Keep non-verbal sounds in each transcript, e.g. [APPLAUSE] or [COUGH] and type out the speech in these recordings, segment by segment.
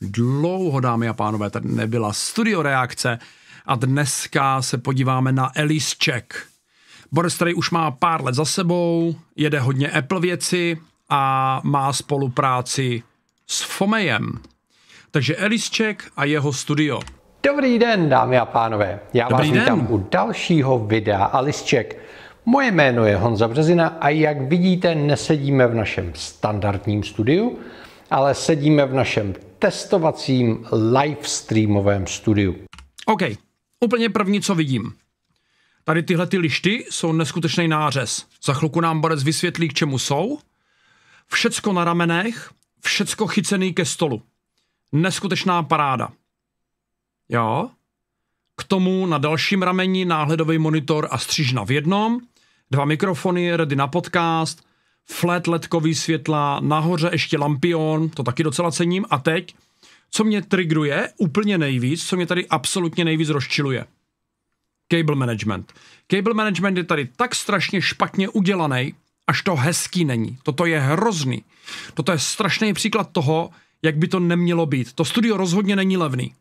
dlouho, dámy a pánové, tady nebyla studio reakce a dneska se podíváme na Alice Check. Boris tady už má pár let za sebou, jede hodně Apple věci a má spolupráci s Fomejem. Takže Alice Check a jeho studio. Dobrý den, dámy a pánové. Já Dobrý vás den. vítám u dalšího videa Alice Check. Moje jméno je Honza Březina a jak vidíte, nesedíme v našem standardním studiu, ale sedíme v našem testovacím streamovém studiu. OK, úplně první, co vidím. Tady tyhle ty lišty jsou neskutečný nářez. Za chvilku nám Borec vysvětlí, k čemu jsou. Všecko na ramenech, všecko chycený ke stolu. Neskutečná paráda. Jo. K tomu na dalším rameni náhledový monitor a střížna v jednom, dva mikrofony, ready na podcast, flat ledkový světla, nahoře ještě lampion, to taky docela cením. A teď, co mě trigruje úplně nejvíc, co mě tady absolutně nejvíc rozčiluje. Cable management. Cable management je tady tak strašně špatně udělaný, až to hezký není. Toto je hrozný. Toto je strašný příklad toho, jak by to nemělo být. To studio rozhodně není levný.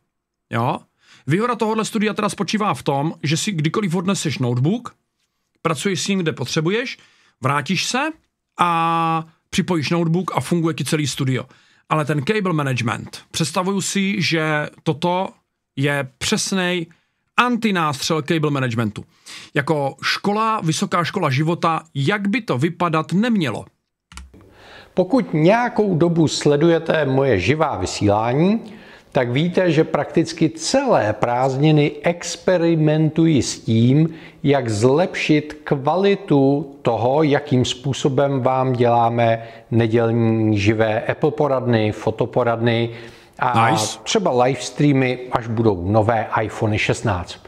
Jo? Výhoda tohohle studia teda spočívá v tom, že si kdykoliv odneseš notebook, pracuješ s ním, kde potřebuješ, vrátíš se, a připojíš notebook a funguje ti celý studio. Ale ten cable management, představuju si, že toto je přesný antinástřel cable managementu. Jako škola, vysoká škola života, jak by to vypadat nemělo. Pokud nějakou dobu sledujete moje živá vysílání, tak víte, že prakticky celé prázdniny experimentují s tím, jak zlepšit kvalitu toho, jakým způsobem vám děláme nedělní živé Apple poradny, fotoporadny a nice. třeba live streamy, až budou nové iPhone 16.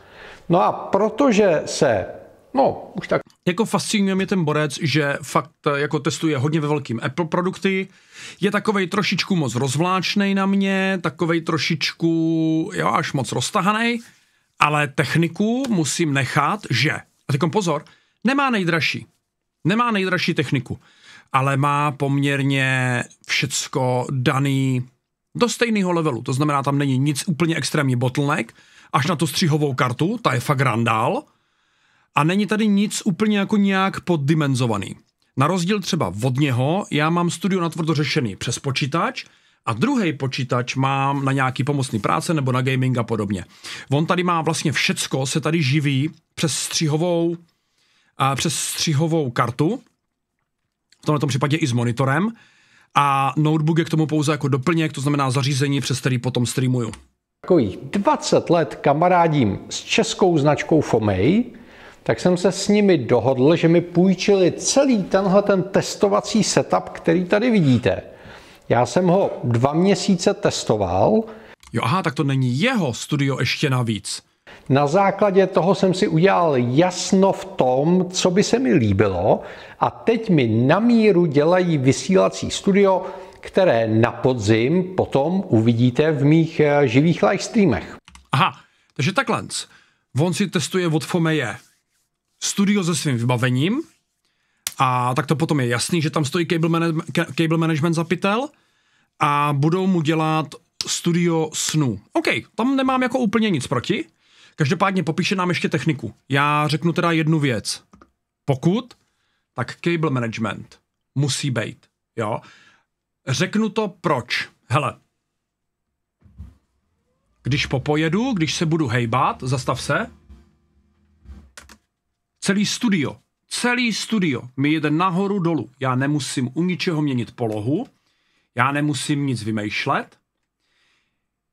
No a protože se, no už tak jako fascinuje mě ten borec, že fakt eh, jako testuje hodně ve velkým Apple produkty, je takovej trošičku moc rozvláčný na mě, takovej trošičku, jo, až moc roztahaný, ale techniku musím nechat, že, a teď pozor, nemá nejdražší, nemá nejdražší techniku, ale má poměrně všecko daný do stejného levelu, to znamená, tam není nic úplně extrémní bottleneck, až na tu střihovou kartu, ta je fakt randál, a není tady nic úplně jako nějak poddimenzovaný. Na rozdíl třeba od něho, já mám studio natvrdo řešený přes počítač, a druhý počítač mám na nějaký pomocný práce nebo na gaming a podobně. On tady má vlastně všecko, se tady živí přes střihovou, a přes střihovou kartu, v tomto případě i s monitorem, a notebook je k tomu pouze jako doplněk, to znamená zařízení, přes který potom streamuju. Takových 20 let kamarádím s českou značkou Fomej, tak jsem se s nimi dohodl, že mi půjčili celý tenhle ten testovací setup, který tady vidíte. Já jsem ho dva měsíce testoval. Jo, aha, tak to není jeho studio ještě navíc. Na základě toho jsem si udělal jasno v tom, co by se mi líbilo a teď mi na míru dělají vysílací studio, které na podzim potom uvidíte v mých eh, živých livestreamech. Aha, takže takhle. On si testuje od Fomeje studio se svým vybavením a tak to potom je jasný, že tam stojí cable, manag- cable management za pytel a budou mu dělat studio snu. OK, tam nemám jako úplně nic proti. Každopádně popíše nám ještě techniku. Já řeknu teda jednu věc. Pokud, tak cable management musí být, jo. Řeknu to proč. Hele, když popojedu, když se budu hejbat, zastav se, Celý studio, celý studio mi jede nahoru dolů. Já nemusím u ničeho měnit polohu, já nemusím nic vymýšlet.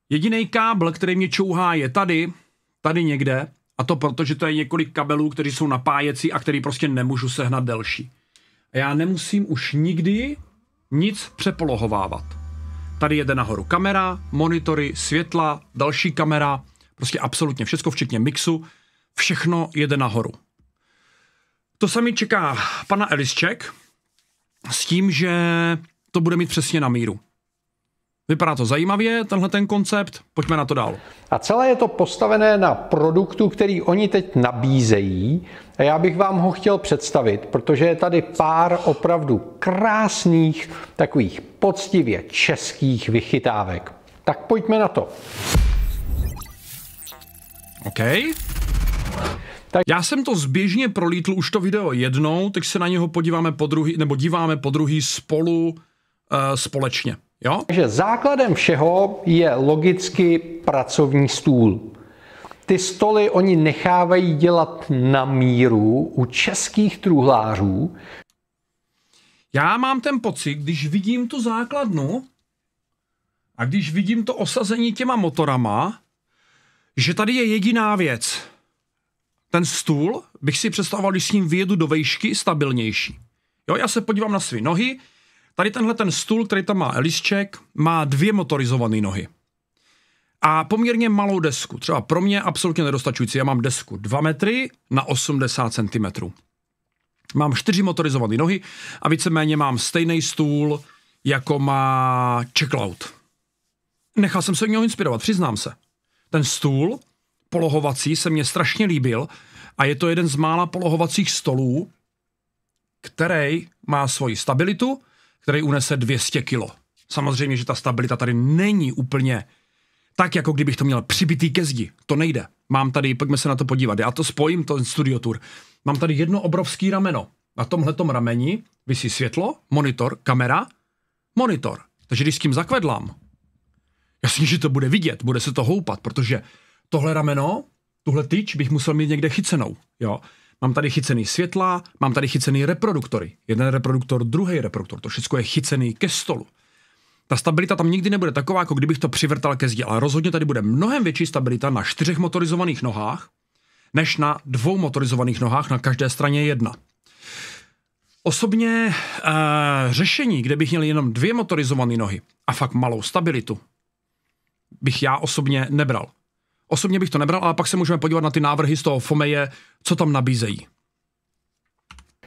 Jediný kábel, který mě čouhá, je tady, tady někde, a to proto, že to je několik kabelů, kteří jsou napájecí a který prostě nemůžu sehnat delší. A já nemusím už nikdy nic přepolohovávat. Tady jede nahoru kamera, monitory, světla, další kamera, prostě absolutně všechno, včetně mixu, všechno jede nahoru. To sami čeká pana Elisček s tím, že to bude mít přesně na míru. Vypadá to zajímavě, tenhle ten koncept, pojďme na to dál. A celé je to postavené na produktu, který oni teď nabízejí a já bych vám ho chtěl představit, protože je tady pár opravdu krásných, takových poctivě českých vychytávek. Tak pojďme na to. OK. Tak... Já jsem to zběžně prolítl už to video jednou, teď se na něho podíváme po druhý, nebo díváme po druhý spolu uh, společně. Jo? Takže základem všeho je logicky pracovní stůl. Ty stoly oni nechávají dělat na míru u českých truhlářů. Já mám ten pocit, když vidím tu základnu a když vidím to osazení těma motorama, že tady je jediná věc – ten stůl bych si představoval, když s ním vyjedu do vejšky, stabilnější. Jo, já se podívám na své nohy, tady tenhle ten stůl, který tam má Elisček, má dvě motorizované nohy. A poměrně malou desku, třeba pro mě absolutně nedostačující, já mám desku 2 metry na 80 cm. Mám čtyři motorizované nohy a víceméně mám stejný stůl, jako má Checkout. Nechal jsem se od něho inspirovat, přiznám se. Ten stůl polohovací se mně strašně líbil a je to jeden z mála polohovacích stolů, který má svoji stabilitu, který unese 200 kilo. Samozřejmě, že ta stabilita tady není úplně tak, jako kdybych to měl přibitý ke zdi. To nejde. Mám tady, pojďme se na to podívat, já to spojím, ten studio tour. Mám tady jedno obrovský rameno. Na tomhletom rameni visí světlo, monitor, kamera, monitor. Takže když s tím zakvedlám, jasně, že to bude vidět, bude se to houpat, protože tohle rameno, tuhle tyč bych musel mít někde chycenou. Jo? Mám tady chycený světla, mám tady chycený reproduktory. Jeden reproduktor, druhý reproduktor. To všechno je chycený ke stolu. Ta stabilita tam nikdy nebude taková, jako kdybych to přivrtal ke zdi, ale rozhodně tady bude mnohem větší stabilita na čtyřech motorizovaných nohách, než na dvou motorizovaných nohách na každé straně jedna. Osobně e, řešení, kde bych měl jenom dvě motorizované nohy a fakt malou stabilitu, bych já osobně nebral. Osobně bych to nebral, ale pak se můžeme podívat na ty návrhy z toho FOMEje, co tam nabízejí.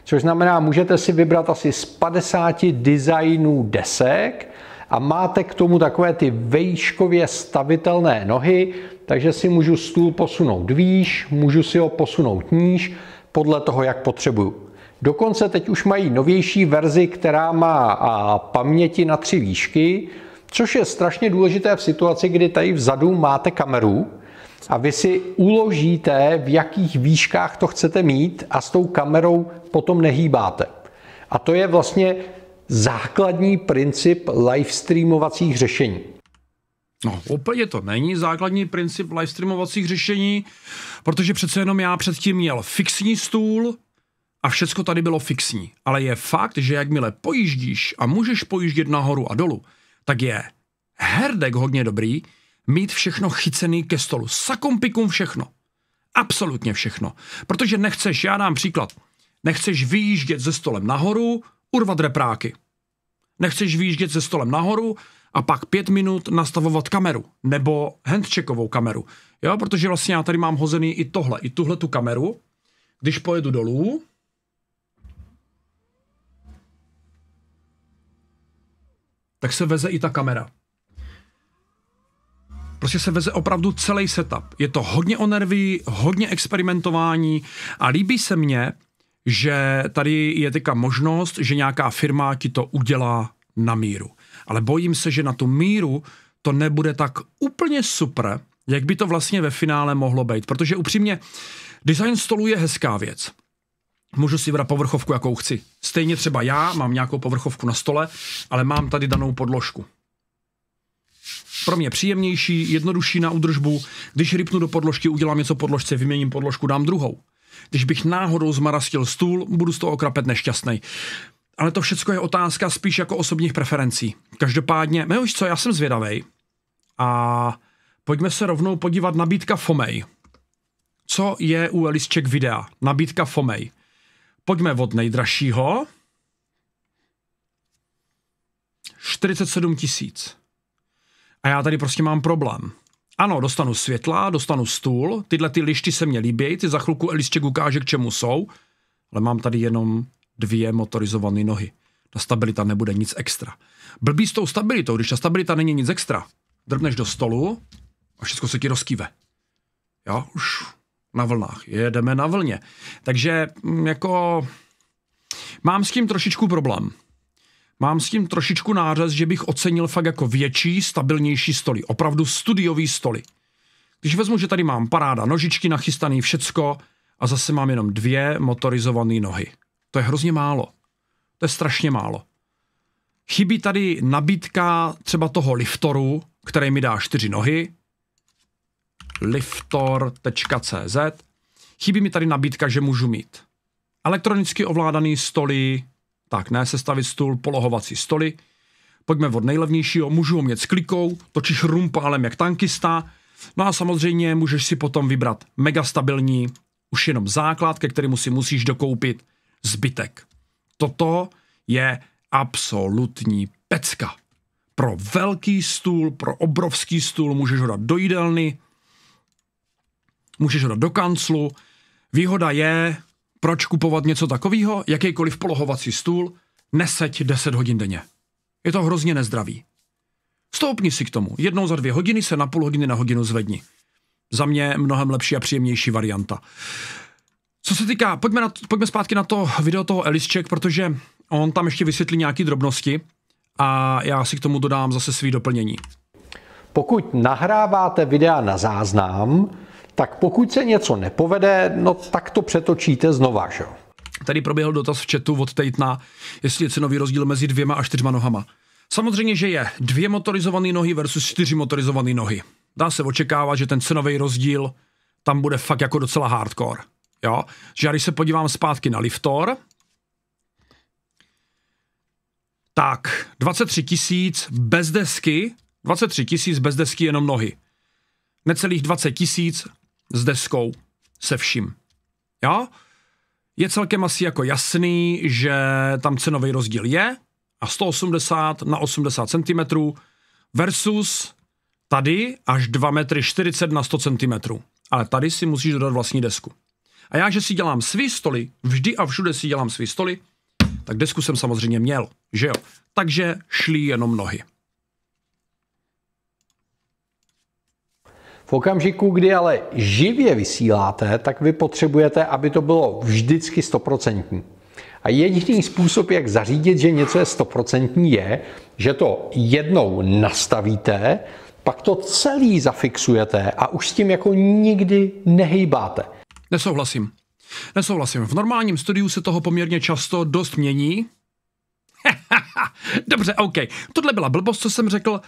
Což znamená, můžete si vybrat asi z 50 designů desek a máte k tomu takové ty vejškově stavitelné nohy, takže si můžu stůl posunout výš, můžu si ho posunout níž, podle toho, jak potřebuju. Dokonce teď už mají novější verzi, která má paměti na tři výšky, což je strašně důležité v situaci, kdy tady vzadu máte kameru, a vy si uložíte, v jakých výškách to chcete mít a s tou kamerou potom nehýbáte. A to je vlastně základní princip streamovacích řešení. No, úplně to není základní princip streamovacích řešení, protože přece jenom já předtím měl fixní stůl a všecko tady bylo fixní. Ale je fakt, že jakmile pojíždíš a můžeš pojíždět nahoru a dolů, tak je herdek hodně dobrý, mít všechno chycený ke stolu. pikum všechno. Absolutně všechno. Protože nechceš, já dám příklad, nechceš vyjíždět ze stolem nahoru, urvat repráky. Nechceš vyjíždět ze stolem nahoru a pak pět minut nastavovat kameru nebo handcheckovou kameru. Jo, protože vlastně já tady mám hozený i tohle, i tuhle tu kameru. Když pojedu dolů, tak se veze i ta kamera. Prostě se veze opravdu celý setup. Je to hodně o nervy, hodně experimentování a líbí se mně, že tady je teďka možnost, že nějaká firma ti to udělá na míru. Ale bojím se, že na tu míru to nebude tak úplně super, jak by to vlastně ve finále mohlo být. Protože upřímně, design stolu je hezká věc. Můžu si vrát povrchovku, jakou chci. Stejně třeba já mám nějakou povrchovku na stole, ale mám tady danou podložku pro mě příjemnější, jednodušší na udržbu, Když rypnu do podložky, udělám něco podložce, vyměním podložku, dám druhou. Když bych náhodou zmarastil stůl, budu z toho okrapet nešťastný. Ale to všechno je otázka spíš jako osobních preferencí. Každopádně, my no už co, já jsem zvědavý. A pojďme se rovnou podívat nabídka FOMEJ. Co je u Elisček videa? Nabídka FOMEJ. Pojďme od nejdražšího. 47 tisíc a já tady prostě mám problém. Ano, dostanu světla, dostanu stůl, tyhle ty lišty se mě líbí, ty za chvilku lištěk ukáže, k čemu jsou, ale mám tady jenom dvě motorizované nohy. Ta stabilita nebude nic extra. Blbý s tou stabilitou, když ta stabilita není nic extra. Drbneš do stolu a všechno se ti rozkýve. Já už na vlnách, jedeme na vlně. Takže mm, jako mám s tím trošičku problém mám s tím trošičku nářez, že bych ocenil fakt jako větší, stabilnější stoly. Opravdu studiový stoly. Když vezmu, že tady mám paráda nožičky nachystaný, všecko a zase mám jenom dvě motorizované nohy. To je hrozně málo. To je strašně málo. Chybí tady nabídka třeba toho liftoru, který mi dá čtyři nohy. liftor.cz Chybí mi tady nabídka, že můžu mít elektronicky ovládaný stoly, tak ne, sestavit stůl, polohovací stoly. Pojďme od nejlevnějšího, můžu ho mít s klikou, točíš rumpálem jak tankista. No a samozřejmě můžeš si potom vybrat mega stabilní. už jenom základ, ke kterému si musíš dokoupit zbytek. Toto je absolutní pecka. Pro velký stůl, pro obrovský stůl můžeš ho dát do jídelny, můžeš ho dát do kanclu. Výhoda je, proč kupovat něco takového? Jakýkoliv polohovací stůl, neseď 10 hodin denně. Je to hrozně nezdravý. Stoupni si k tomu. Jednou za dvě hodiny se na půl hodiny na hodinu zvedni. Za mě mnohem lepší a příjemnější varianta. Co se týká, pojďme, na, pojďme zpátky na to video toho Elisček, protože on tam ještě vysvětlí nějaké drobnosti a já si k tomu dodám zase svý doplnění. Pokud nahráváte videa na záznam, tak pokud se něco nepovede, no tak to přetočíte znova, že jo. Tady proběhl dotaz v chatu od Tejtna, jestli je cenový rozdíl mezi dvěma a čtyřma nohama. Samozřejmě, že je. Dvě motorizované nohy versus čtyři motorizované nohy. Dá se očekávat, že ten cenový rozdíl tam bude fakt jako docela hardcore. Jo? Že já když se podívám zpátky na Liftor, tak 23 tisíc bez desky, 23 tisíc bez desky jenom nohy. Necelých 20 tisíc s deskou, se vším. Jo? Je celkem asi jako jasný, že tam cenový rozdíl je a 180 na 80 cm versus tady až 2 m na 100 cm. Ale tady si musíš dodat vlastní desku. A já, že si dělám svý stoly, vždy a všude si dělám svý stoly, tak desku jsem samozřejmě měl, že jo? Takže šli jenom nohy. V okamžiku, kdy ale živě vysíláte, tak vy potřebujete, aby to bylo vždycky stoprocentní. A jediný způsob, jak zařídit, že něco je stoprocentní, je, že to jednou nastavíte, pak to celý zafixujete a už s tím jako nikdy nehýbáte. Nesouhlasím. Nesouhlasím. V normálním studiu se toho poměrně často dost mění. [LAUGHS] Dobře, OK. Tohle byla blbost, co jsem řekl.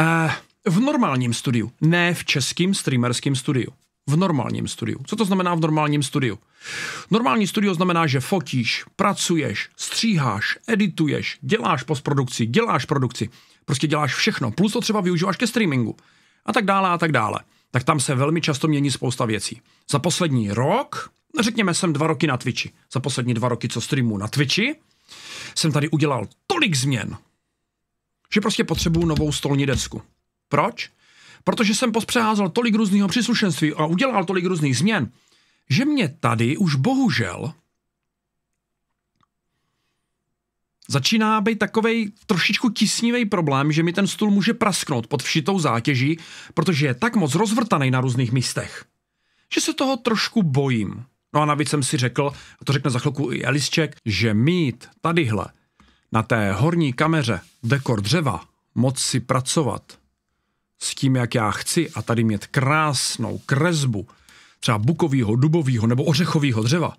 Uh, v normálním studiu, ne v českým streamerském studiu. V normálním studiu. Co to znamená v normálním studiu? Normální studio znamená, že fotíš, pracuješ, stříháš, edituješ, děláš postprodukci, děláš produkci. Prostě děláš všechno. Plus to třeba využíváš ke streamingu. A tak dále a tak dále. Tak tam se velmi často mění spousta věcí. Za poslední rok, řekněme, jsem dva roky na Twitchi. Za poslední dva roky, co streamu na Twitchi, jsem tady udělal tolik změn, že prostě potřebuju novou stolní desku. Proč? Protože jsem pospřeházel tolik různého příslušenství a udělal tolik různých změn, že mě tady už bohužel začíná být takový trošičku tisnivý problém, že mi ten stůl může prasknout pod všitou zátěží, protože je tak moc rozvrtaný na různých místech, že se toho trošku bojím. No a navíc jsem si řekl, a to řekne za chvilku i Elisček, že mít tadyhle na té horní kameře dekor dřeva, moc si pracovat, s tím, jak já chci a tady mít krásnou kresbu, třeba bukovýho, dubovýho nebo ořechového dřeva,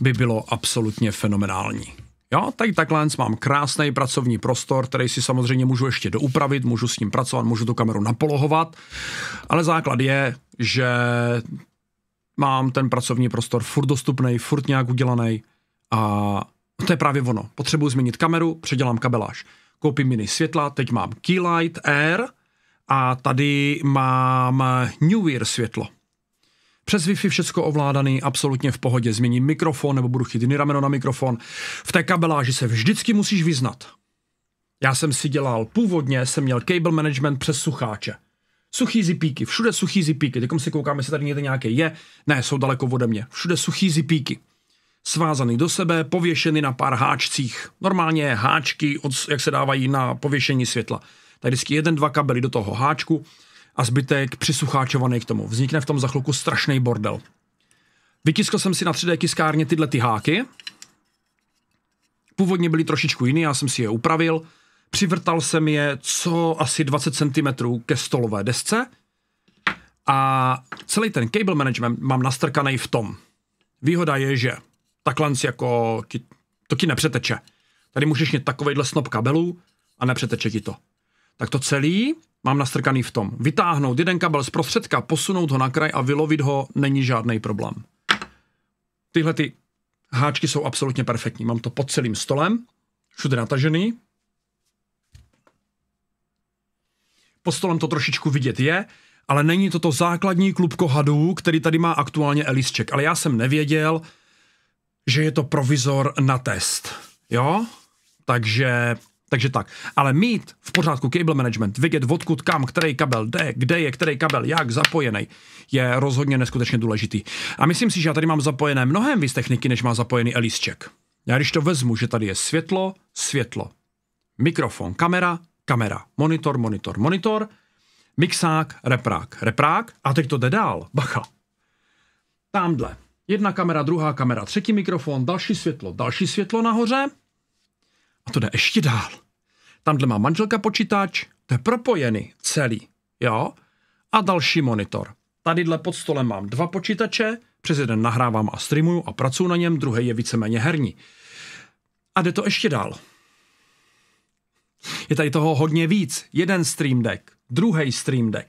by bylo absolutně fenomenální. Jo, tady takhle mám krásný pracovní prostor, který si samozřejmě můžu ještě doupravit, můžu s ním pracovat, můžu tu kameru napolohovat, ale základ je, že mám ten pracovní prostor furt dostupný, furt nějak udělaný a to je právě ono. Potřebuji změnit kameru, předělám kabeláž. Koupím mini světla, teď mám Keylight Air – a tady mám New Year světlo. Přes Wi-Fi všecko ovládaný, absolutně v pohodě. Změním mikrofon nebo budu chytit rameno na mikrofon. V té kabeláži se vždycky musíš vyznat. Já jsem si dělal, původně jsem měl cable management přes sucháče. Suchý zipíky, všude suchý zipíky. Teď se koukáme, jestli tady někde nějaké je. Ne, jsou daleko ode mě. Všude suchý zipíky. Svázaný do sebe, pověšený na pár háčcích. Normálně háčky, od, jak se dávají na pověšení světla tak vždycky jeden, dva kabely do toho háčku a zbytek přisucháčovaný k tomu. Vznikne v tom za chvilku strašný bordel. Vytiskl jsem si na 3D tiskárně tyhle ty háky. Původně byly trošičku jiný, já jsem si je upravil. Přivrtal jsem je co asi 20 cm ke stolové desce a celý ten cable management mám nastrkaný v tom. Výhoda je, že takhle si jako ti, to ti nepřeteče. Tady můžeš mít takovýhle snop kabelů a nepřeteče ti to tak to celý mám nastrkaný v tom. Vytáhnout jeden kabel z prostředka, posunout ho na kraj a vylovit ho není žádný problém. Tyhle ty háčky jsou absolutně perfektní. Mám to pod celým stolem, všude natažený. Pod stolem to trošičku vidět je, ale není to to základní klubko hadů, který tady má aktuálně Elisček. Ale já jsem nevěděl, že je to provizor na test. Jo? Takže takže tak. Ale mít v pořádku cable management, vidět odkud kam, který kabel jde, kde je který kabel, jak zapojený, je rozhodně neskutečně důležitý. A myslím si, že já tady mám zapojené mnohem víc techniky, než má zapojený Elisček. Já když to vezmu, že tady je světlo, světlo, mikrofon, kamera, kamera, monitor, monitor, monitor, mixák, reprák, reprák a teď to jde dál, bacha. Tamhle, jedna kamera, druhá kamera, třetí mikrofon, další světlo, další světlo nahoře, to jde ještě dál. Tamhle má manželka počítač, to je propojený celý, jo? A další monitor. Tadyhle pod stolem mám dva počítače, přes jeden nahrávám a streamuju a pracuji na něm, druhý je víceméně herní. A jde to ještě dál. Je tady toho hodně víc. Jeden Stream Deck, druhý Stream Deck,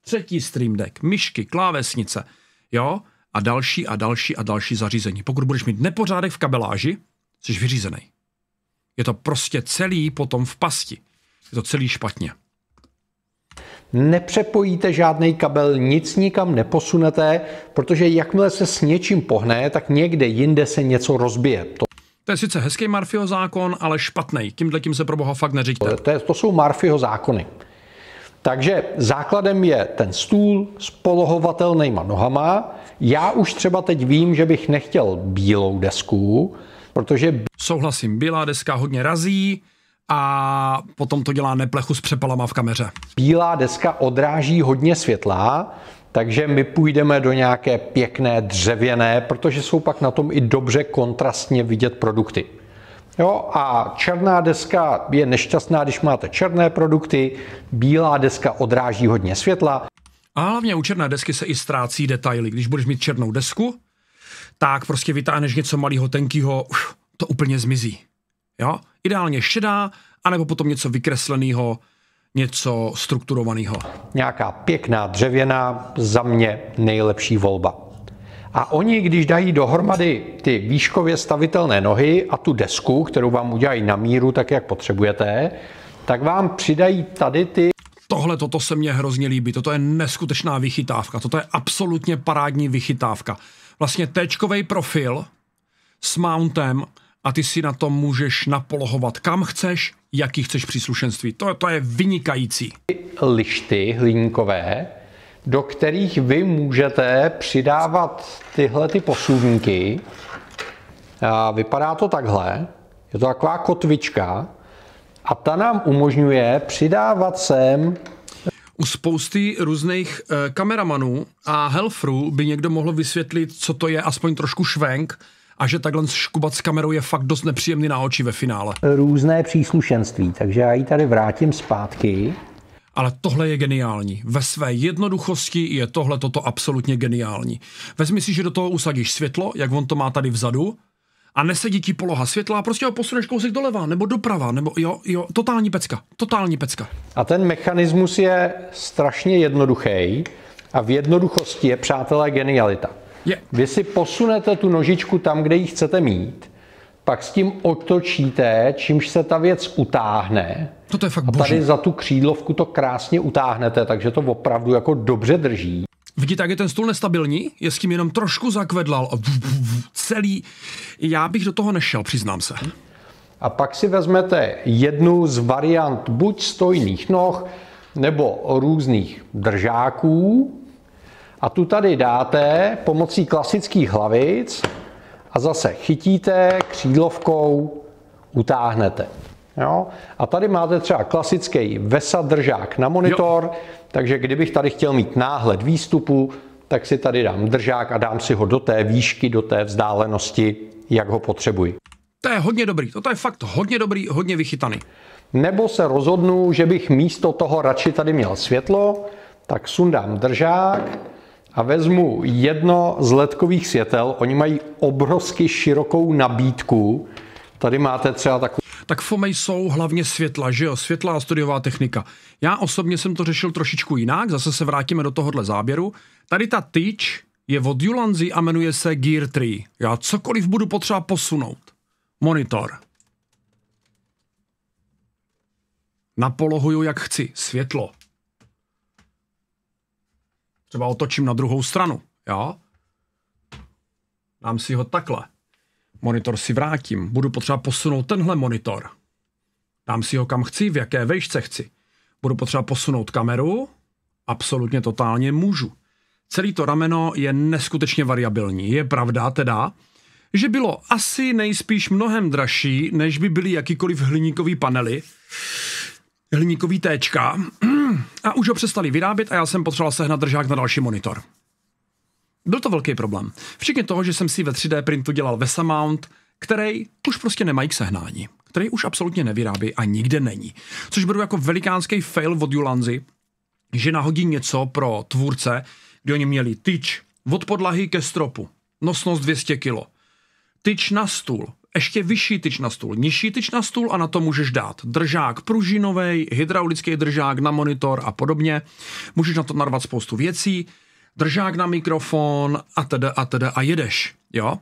třetí Stream Deck, myšky, klávesnice, jo? A další a další a další zařízení. Pokud budeš mít nepořádek v kabeláži, jsi vyřízený. Je to prostě celý potom v pasti. Je to celý špatně. Nepřepojíte žádný kabel, nic nikam neposunete, protože jakmile se s něčím pohne, tak někde jinde se něco rozbije. To to je sice hezký Marfio zákon, ale špatný. Tímhle tím se pro boha fakt neříkte. To, je, to jsou Marfio zákony. Takže základem je ten stůl s polohovatelnýma nohama. Já už třeba teď vím, že bych nechtěl bílou desku, protože... Souhlasím, bílá deska hodně razí, a potom to dělá neplechu s přepalama v kameře. Bílá deska odráží hodně světla, takže my půjdeme do nějaké pěkné dřevěné, protože jsou pak na tom i dobře kontrastně vidět produkty. Jo, a černá deska je nešťastná, když máte černé produkty, bílá deska odráží hodně světla. A hlavně u černé desky se i ztrácí detaily. Když budeš mít černou desku, tak prostě vytáhneš něco malého, tenkého, to úplně zmizí. Jo? Ideálně šedá, anebo potom něco vykresleného, něco strukturovaného. Nějaká pěkná dřevěná, za mě nejlepší volba. A oni, když dají dohromady ty výškově stavitelné nohy a tu desku, kterou vám udělají na míru, tak jak potřebujete, tak vám přidají tady ty... Tohle toto se mně hrozně líbí, toto je neskutečná vychytávka, toto je absolutně parádní vychytávka vlastně Tčkovej profil s mountem a ty si na tom můžeš napolohovat kam chceš, jaký chceš příslušenství. To, to je vynikající. Lišty hliníkové, do kterých vy můžete přidávat tyhle ty posuvníky. A vypadá to takhle. Je to taková kotvička. A ta nám umožňuje přidávat sem u spousty různých uh, kameramanů a helfrů by někdo mohl vysvětlit, co to je aspoň trošku švenk, a že takhle škubat s kamerou je fakt dost nepříjemný na oči ve finále. Různé příslušenství, takže já ji tady vrátím zpátky. Ale tohle je geniální. Ve své jednoduchosti je tohle toto absolutně geniální. Vezmi si, že do toho usadíš světlo, jak on to má tady vzadu, a nesedí ti poloha světla a prostě ho posuneš kousek doleva, nebo doprava, nebo jo, jo, totální pecka, totální pecka. A ten mechanismus je strašně jednoduchý a v jednoduchosti je, přátelé, genialita. Je. Vy si posunete tu nožičku tam, kde ji chcete mít, pak s tím otočíte, čímž se ta věc utáhne. No to, je fakt A tady za tu křídlovku to krásně utáhnete, takže to opravdu jako dobře drží. Vidíte, jak je ten stůl nestabilní? Je s tím jenom trošku zakvedlal celý. Já bych do toho nešel, přiznám se. A pak si vezmete jednu z variant buď stojných noh, nebo různých držáků. A tu tady dáte pomocí klasických hlavic a zase chytíte křídlovkou, utáhnete. Jo? A tady máte třeba klasický VESA držák na monitor, jo. Takže kdybych tady chtěl mít náhled výstupu, tak si tady dám držák a dám si ho do té výšky, do té vzdálenosti, jak ho potřebuji. To je hodně dobrý, to je fakt hodně dobrý, hodně vychytaný. Nebo se rozhodnu, že bych místo toho radši tady měl světlo, tak sundám držák a vezmu jedno z ledkových světel. Oni mají obrovsky širokou nabídku. Tady máte třeba takovou tak FOMEJ jsou hlavně světla, že jo, světla a studiová technika. Já osobně jsem to řešil trošičku jinak, zase se vrátíme do tohohle záběru. Tady ta tyč je od Julanzi a jmenuje se Gear 3. Já cokoliv budu potřeba posunout. Monitor. Napolohuju, jak chci. Světlo. Třeba otočím na druhou stranu, jo? Dám si ho takhle. Monitor si vrátím, budu potřeba posunout tenhle monitor. Dám si ho kam chci, v jaké vejšce chci. Budu potřeba posunout kameru, absolutně totálně můžu. Celý to rameno je neskutečně variabilní. Je pravda teda, že bylo asi nejspíš mnohem dražší, než by byly jakýkoliv hliníkový panely, hliníkový téčka [CLEARS THROAT] a už ho přestali vyrábět a já jsem potřeboval sehnat držák na další monitor. Byl to velký problém. Včetně toho, že jsem si ve 3D printu dělal Vesamount, který už prostě nemají k sehnání, který už absolutně nevyrábí a nikde není. Což beru jako velikánský fail od Julanzi, že nahodí něco pro tvůrce, kdy oni měli tyč od podlahy ke stropu, nosnost 200 kg, tyč na stůl, ještě vyšší tyč na stůl, nižší tyč na stůl a na to můžeš dát držák pružinový, hydraulický držák na monitor a podobně. Můžeš na to narvat spoustu věcí držák na mikrofon a teda a teda a jedeš, jo?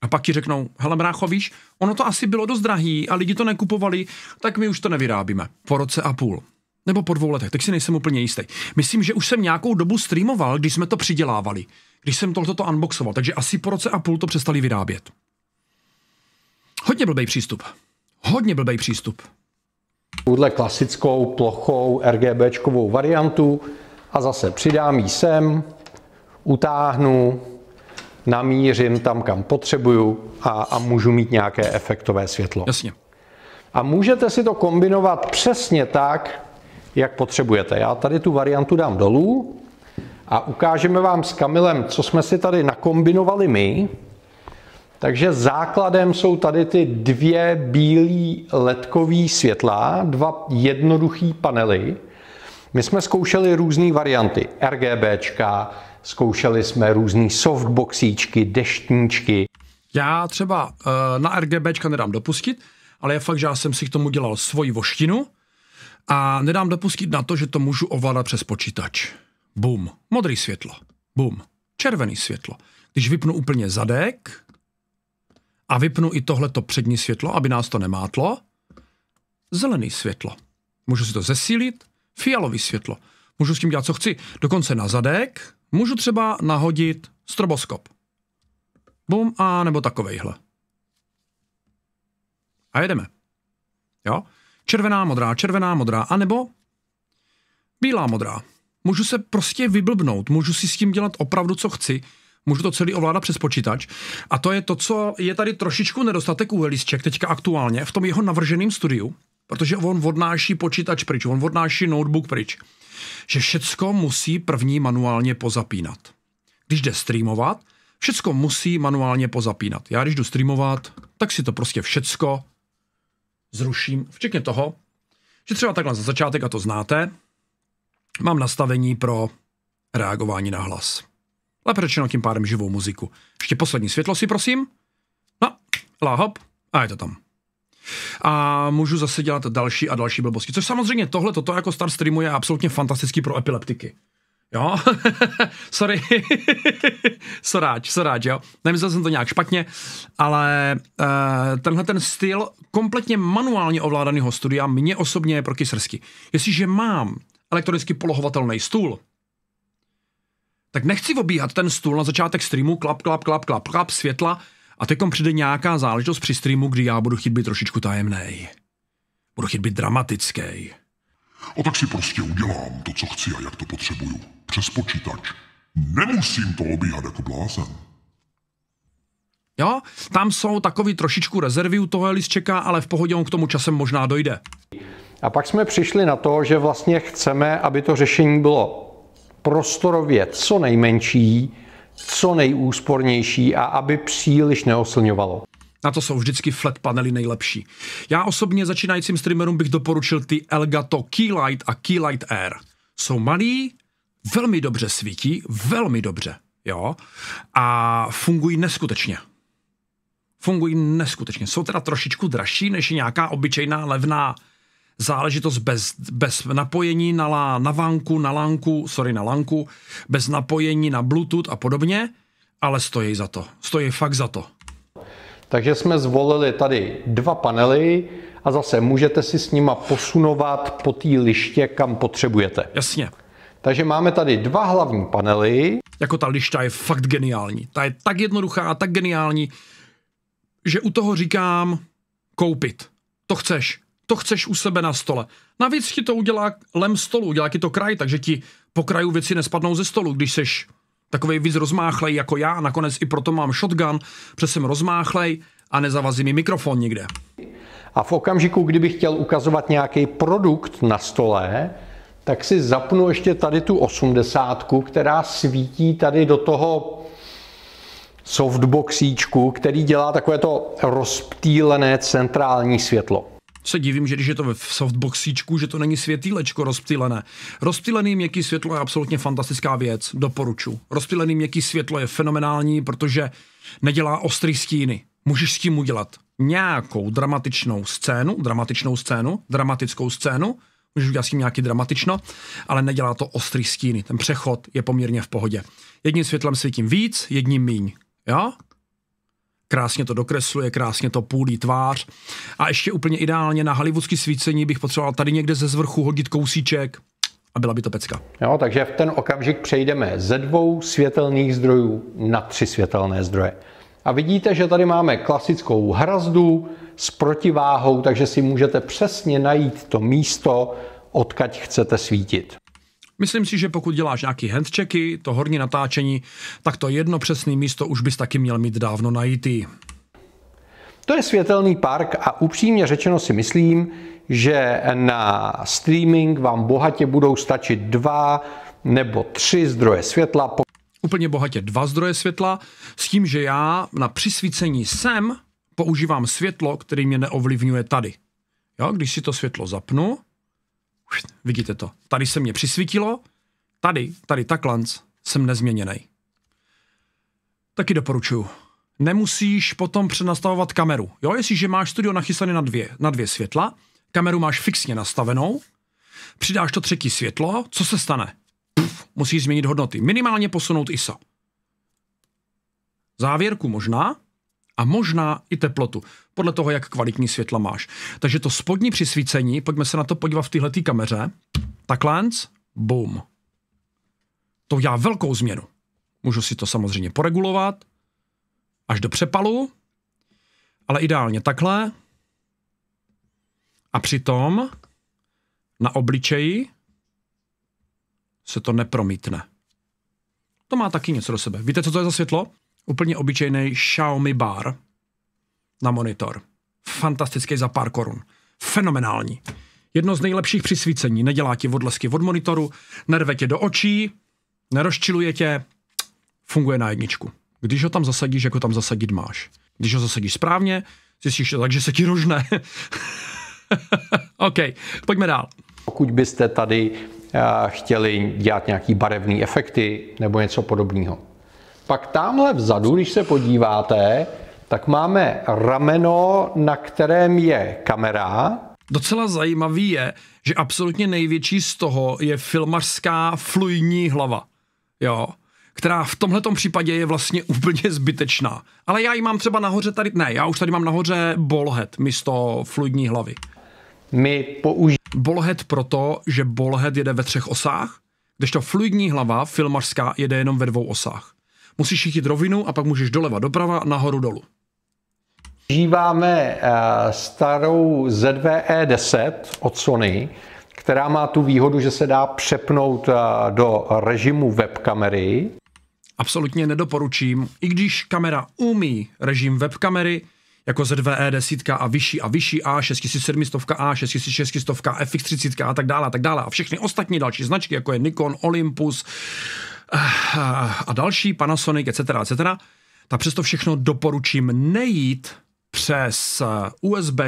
A pak ti řeknou, hele brácho, víš, ono to asi bylo dost drahý a lidi to nekupovali, tak my už to nevyrábíme. Po roce a půl. Nebo po dvou letech, tak si nejsem úplně jistý. Myslím, že už jsem nějakou dobu streamoval, když jsme to přidělávali. Když jsem tohleto unboxoval, takže asi po roce a půl to přestali vyrábět. Hodně blbý přístup. Hodně blbý přístup. Tuhle klasickou plochou RGBčkovou variantu a zase přidám jí sem utáhnu, namířím tam, kam potřebuju a, a můžu mít nějaké efektové světlo. Jasně. A můžete si to kombinovat přesně tak, jak potřebujete. Já tady tu variantu dám dolů a ukážeme vám s Kamilem, co jsme si tady nakombinovali my. Takže základem jsou tady ty dvě bílé ledkové světla, dva jednoduché panely. My jsme zkoušeli různé varianty. RGBčka, Zkoušeli jsme různé softboxíčky, deštníčky. Já třeba eh, na RGBčka nedám dopustit, ale je fakt, že já jsem si k tomu dělal svoji voštinu a nedám dopustit na to, že to můžu ovládat přes počítač. Bum. Modrý světlo. Bum. Červený světlo. Když vypnu úplně zadek a vypnu i tohleto přední světlo, aby nás to nemátlo, zelený světlo. Můžu si to zesílit, fialový světlo. Můžu s tím dělat, co chci. Dokonce na zadek Můžu třeba nahodit stroboskop. Bum a nebo takovejhle. A jedeme. Jo? Červená, modrá, červená, modrá, a nebo bílá, modrá. Můžu se prostě vyblbnout, můžu si s tím dělat opravdu, co chci, můžu to celý ovládat přes počítač. A to je to, co je tady trošičku nedostatek u Elisček teďka aktuálně v tom jeho navrženém studiu, protože on odnáší počítač pryč, on odnáší notebook pryč že všecko musí první manuálně pozapínat. Když jde streamovat, všecko musí manuálně pozapínat. Já když jdu streamovat, tak si to prostě všecko zruším, včetně toho, že třeba takhle za začátek, a to znáte, mám nastavení pro reagování na hlas. Lépe řečeno tím pádem živou muziku. Ještě poslední světlo si prosím. No, láhop, a je to tam a můžu zase dělat další a další blbosti. Což samozřejmě tohle, toto jako star streamu je absolutně fantastický pro epileptiky. Jo, [LAUGHS] sorry, [LAUGHS] soráč, soráč, jo. Nemyslel jsem to nějak špatně, ale uh, tenhle ten styl kompletně manuálně ovládaného studia mě osobně je pro kysrsky. Jestliže mám elektronicky polohovatelný stůl, tak nechci obíhat ten stůl na začátek streamu, klap, klap, klap, klap, klap, světla, a teď přijde nějaká záležitost při streamu, kdy já budu chtít být trošičku tajemný. Budu chtít být dramatický. A tak si prostě udělám to, co chci a jak to potřebuju. Přes počítač. Nemusím to obíhat jako blázen. Jo, tam jsou takový trošičku rezervy u toho Eliščeka, ale v pohodě on k tomu časem možná dojde. A pak jsme přišli na to, že vlastně chceme, aby to řešení bylo prostorově co nejmenší, co nejúspornější a aby příliš neoslňovalo. Na to jsou vždycky flat panely nejlepší. Já osobně začínajícím streamerům bych doporučil ty Elgato Keylight a Keylight Air. Jsou malí, velmi dobře svítí, velmi dobře, jo, a fungují neskutečně. Fungují neskutečně. Jsou teda trošičku dražší, než nějaká obyčejná levná záležitost bez, bez napojení na, la, na vanku, na lanku, sorry, na lanku, bez napojení na Bluetooth a podobně, ale stojí za to. Stojí fakt za to. Takže jsme zvolili tady dva panely a zase můžete si s nima posunovat po té liště, kam potřebujete. Jasně. Takže máme tady dva hlavní panely. Jako ta lišta je fakt geniální. Ta je tak jednoduchá a tak geniální, že u toho říkám koupit. To chceš to chceš u sebe na stole. Navíc ti to udělá lem stolu, udělá ti to kraj, takže ti po kraju věci nespadnou ze stolu, když seš takovej víc rozmáchlej jako já, nakonec i proto mám shotgun, protože jsem rozmáchlej a nezavazí mi mikrofon nikde. A v okamžiku, kdybych chtěl ukazovat nějaký produkt na stole, tak si zapnu ještě tady tu osmdesátku, která svítí tady do toho softboxíčku, který dělá takové to rozptýlené centrální světlo se divím, že když je to ve softboxíčku, že to není světýlečko rozptýlené. Rozptýlený měkký světlo je absolutně fantastická věc, doporučuji. Rozptýlený měkký světlo je fenomenální, protože nedělá ostrý stíny. Můžeš s tím udělat nějakou dramatičnou scénu, dramatičnou scénu, dramatickou scénu, můžeš udělat s tím nějaký dramatično, ale nedělá to ostrý stíny. Ten přechod je poměrně v pohodě. Jedním světlem svítím víc, jedním míň. Jo? krásně to dokresluje, krásně to půlí tvář. A ještě úplně ideálně na hollywoodský svícení bych potřeboval tady někde ze zvrchu hodit kousíček, a byla by to pecka. Jo, takže v ten okamžik přejdeme ze dvou světelných zdrojů na tři světelné zdroje. A vidíte, že tady máme klasickou hrazdu s protiváhou, takže si můžete přesně najít to místo, odkaď chcete svítit. Myslím si, že pokud děláš nějaký handchecky, to horní natáčení, tak to jedno přesné místo už bys taky měl mít dávno najítý. To je světelný park a upřímně řečeno si myslím, že na streaming vám bohatě budou stačit dva nebo tři zdroje světla. Úplně bohatě dva zdroje světla, s tím, že já na přisvícení sem používám světlo, které mě neovlivňuje tady. Jo, když si to světlo zapnu, Vidíte to. Tady se mě přisvítilo, tady, tady taklanc jsem nezměněný. Taky doporučuju. Nemusíš potom přenastavovat kameru. Jo, jestliže máš studio nachystané na dvě, na dvě světla, kameru máš fixně nastavenou, přidáš to třetí světlo, co se stane? Puf, musíš změnit hodnoty. Minimálně posunout ISO. Závěrku možná, a možná i teplotu, podle toho, jak kvalitní světla máš. Takže to spodní přisvícení, pojďme se na to podívat v téhle kameře, lens, boom. To já velkou změnu. Můžu si to samozřejmě poregulovat, až do přepalu, ale ideálně takhle. A přitom na obličeji se to nepromítne. To má taky něco do sebe. Víte, co to je za světlo? Úplně obyčejný Xiaomi bar na monitor. Fantastický za pár korun. Fenomenální. Jedno z nejlepších při svícení. Nedělá ti odlesky od monitoru, nerve tě do očí, nerozčiluje tě, funguje na jedničku. Když ho tam zasadíš, jako tam zasadit máš. Když ho zasadíš správně, zjistíš to tak, že se ti rožne. [LAUGHS] OK, pojďme dál. Pokud byste tady eh, chtěli dělat nějaký barevné efekty nebo něco podobného, pak tamhle vzadu, když se podíváte, tak máme rameno, na kterém je kamera. Docela zajímavý je, že absolutně největší z toho je filmařská fluidní hlava. Jo, která v tomhle případě je vlastně [LAUGHS] úplně zbytečná. Ale já ji mám třeba nahoře tady, ne, já už tady mám nahoře bolhet místo fluidní hlavy. My použi- Bolhet proto, že bolhet jede ve třech osách, kdežto fluidní hlava filmařská jede jenom ve dvou osách musíš chytit rovinu a pak můžeš doleva doprava, nahoru dolů. Užíváme eh, starou ZVE 10 od Sony, která má tu výhodu, že se dá přepnout eh, do režimu webkamery. Absolutně nedoporučím, i když kamera umí režim webkamery, jako ZVE 10 a vyšší a vyšší A, 6700 A, 6600 FX30 a tak dále a tak dále a všechny ostatní další značky, jako je Nikon, Olympus, [SIGHS] a další, Panasonic, etc., etc., tak přesto všechno doporučím nejít přes eh, USB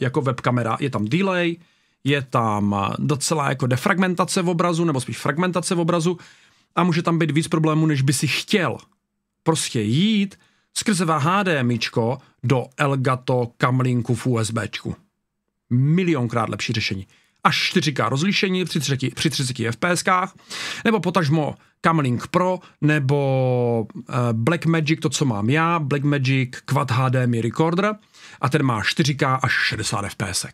jako webkamera. Je tam delay, je tam eh, docela jako defragmentace v obrazu, nebo spíš fragmentace v obrazu a může tam být víc problémů, než by si chtěl. Prostě jít skrze HDMI do Elgato Kamlinku v USBčku. Milionkrát lepší řešení až 4K rozlišení při 30, při 30 fps, nebo potažmo Camlink Pro, nebo eh, Blackmagic, to, co mám já, Blackmagic Quad HDMI Recorder, a ten má 4K až 60 fps.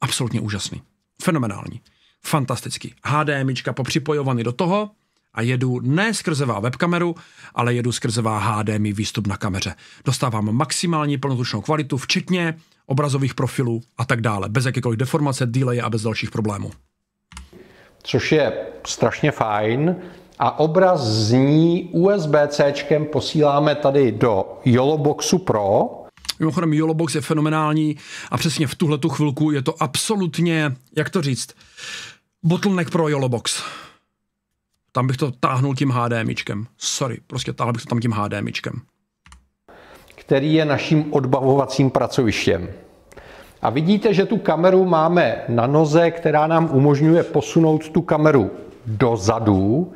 Absolutně úžasný. Fenomenální. Fantastický. HDMIčka popřipojovaný do toho, a jedu ne skrze vá webkameru, ale jedu skrze vá HDMI výstup na kameře. Dostávám maximální plnotučnou kvalitu, včetně obrazových profilů a tak dále, bez jakékoliv deformace, delay a bez dalších problémů. Což je strašně fajn a obraz z ní USB-C posíláme tady do YoloBoxu Pro, Mimochodem, YoloBox je fenomenální a přesně v tuhle chvilku je to absolutně, jak to říct, bottleneck pro YoloBox. Tam bych to táhnul tím HDMIčkem. Sorry, prostě táhl bych to tam tím HDMIčkem. Který je naším odbavovacím pracovištěm. A vidíte, že tu kameru máme na noze, která nám umožňuje posunout tu kameru dozadu,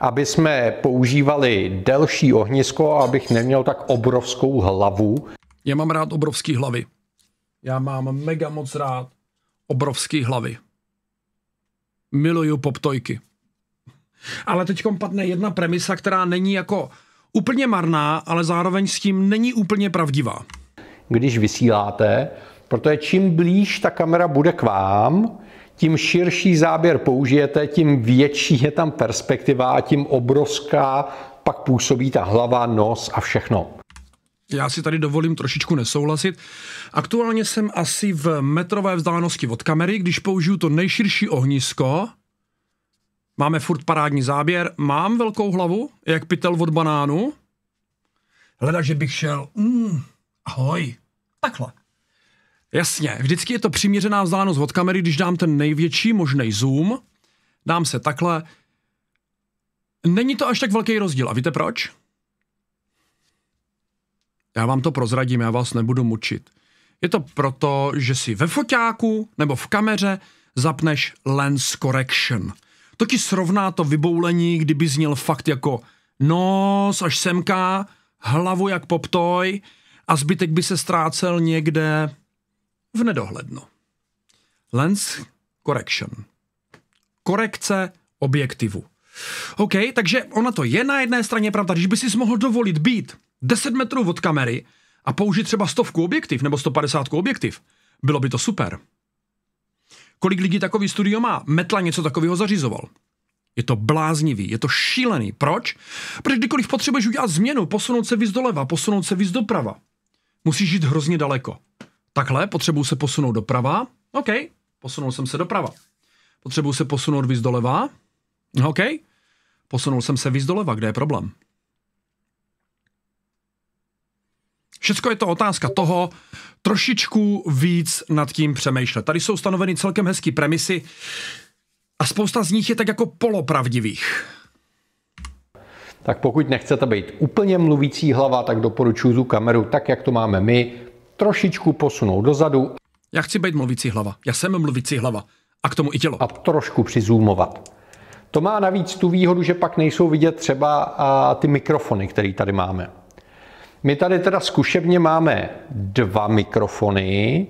aby jsme používali delší ohnisko, a abych neměl tak obrovskou hlavu. Já mám rád obrovský hlavy. Já mám mega moc rád obrovský hlavy. Miluju poptojky. Ale teď padne jedna premisa, která není jako úplně marná, ale zároveň s tím není úplně pravdivá. Když vysíláte, protože čím blíž ta kamera bude k vám, tím širší záběr použijete, tím větší je tam perspektiva a tím obrovská pak působí ta hlava, nos a všechno. Já si tady dovolím trošičku nesouhlasit. Aktuálně jsem asi v metrové vzdálenosti od kamery, když použiju to nejširší ohnisko, Máme furt parádní záběr. Mám velkou hlavu, jak pytel od banánu. Hleda, že bych šel, mm, ahoj, takhle. Jasně, vždycky je to přiměřená vzdálenost od kamery, když dám ten největší možný zoom, dám se takhle. Není to až tak velký rozdíl. A víte proč? Já vám to prozradím, já vás nebudu mučit. Je to proto, že si ve foťáku nebo v kameře zapneš lens correction. Totiž srovná to vyboulení, kdyby zněl fakt jako nos až semka, hlavu jak poptoj a zbytek by se ztrácel někde v nedohlednu. Lens correction. Korekce objektivu. OK, takže ona to je na jedné straně pravda, když by si mohl dovolit být 10 metrů od kamery a použít třeba stovku objektiv nebo 150 objektiv, bylo by to super. Kolik lidí takový studio má? Metla něco takového zařizoval. Je to bláznivý, je to šílený. Proč? Protože kdykoliv potřebuješ udělat změnu, posunout se víc doleva, posunout se víc doprava, musíš jít hrozně daleko. Takhle, potřebuju se posunout doprava, OK, posunul jsem se doprava. Potřebuju se posunout víc doleva, OK, posunul jsem se víc doleva, kde je problém? Všechno je to otázka toho, trošičku víc nad tím přemýšlet. Tady jsou stanoveny celkem hezký premisy a spousta z nich je tak jako polopravdivých. Tak pokud nechcete být úplně mluvící hlava, tak doporučuji tu kameru tak, jak to máme my, trošičku posunout dozadu. Já chci být mluvící hlava. Já jsem mluvící hlava. A k tomu i tělo. A trošku přizumovat. To má navíc tu výhodu, že pak nejsou vidět třeba a, ty mikrofony, které tady máme. My tady teda zkušebně máme dva mikrofony,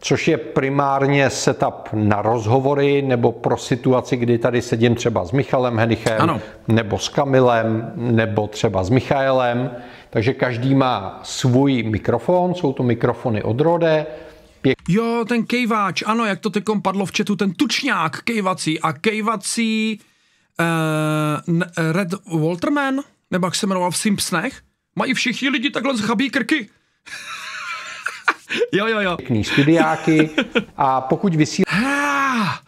což je primárně setup na rozhovory nebo pro situaci, kdy tady sedím třeba s Michalem Henichem, ano. nebo s Kamilem, nebo třeba s Michaelem. Takže každý má svůj mikrofon, jsou to mikrofony od Rode, pěk... Jo, ten kejváč, ano, jak to teď padlo v četu, ten tučňák kejvací a kejvací uh, Red Walterman, nebo jak se jmenoval v Simpsonech, Mají všichni lidi takhle zchabí krky? [LAUGHS] jo, jo, jo. Pěkný studiáky a pokud vysílá...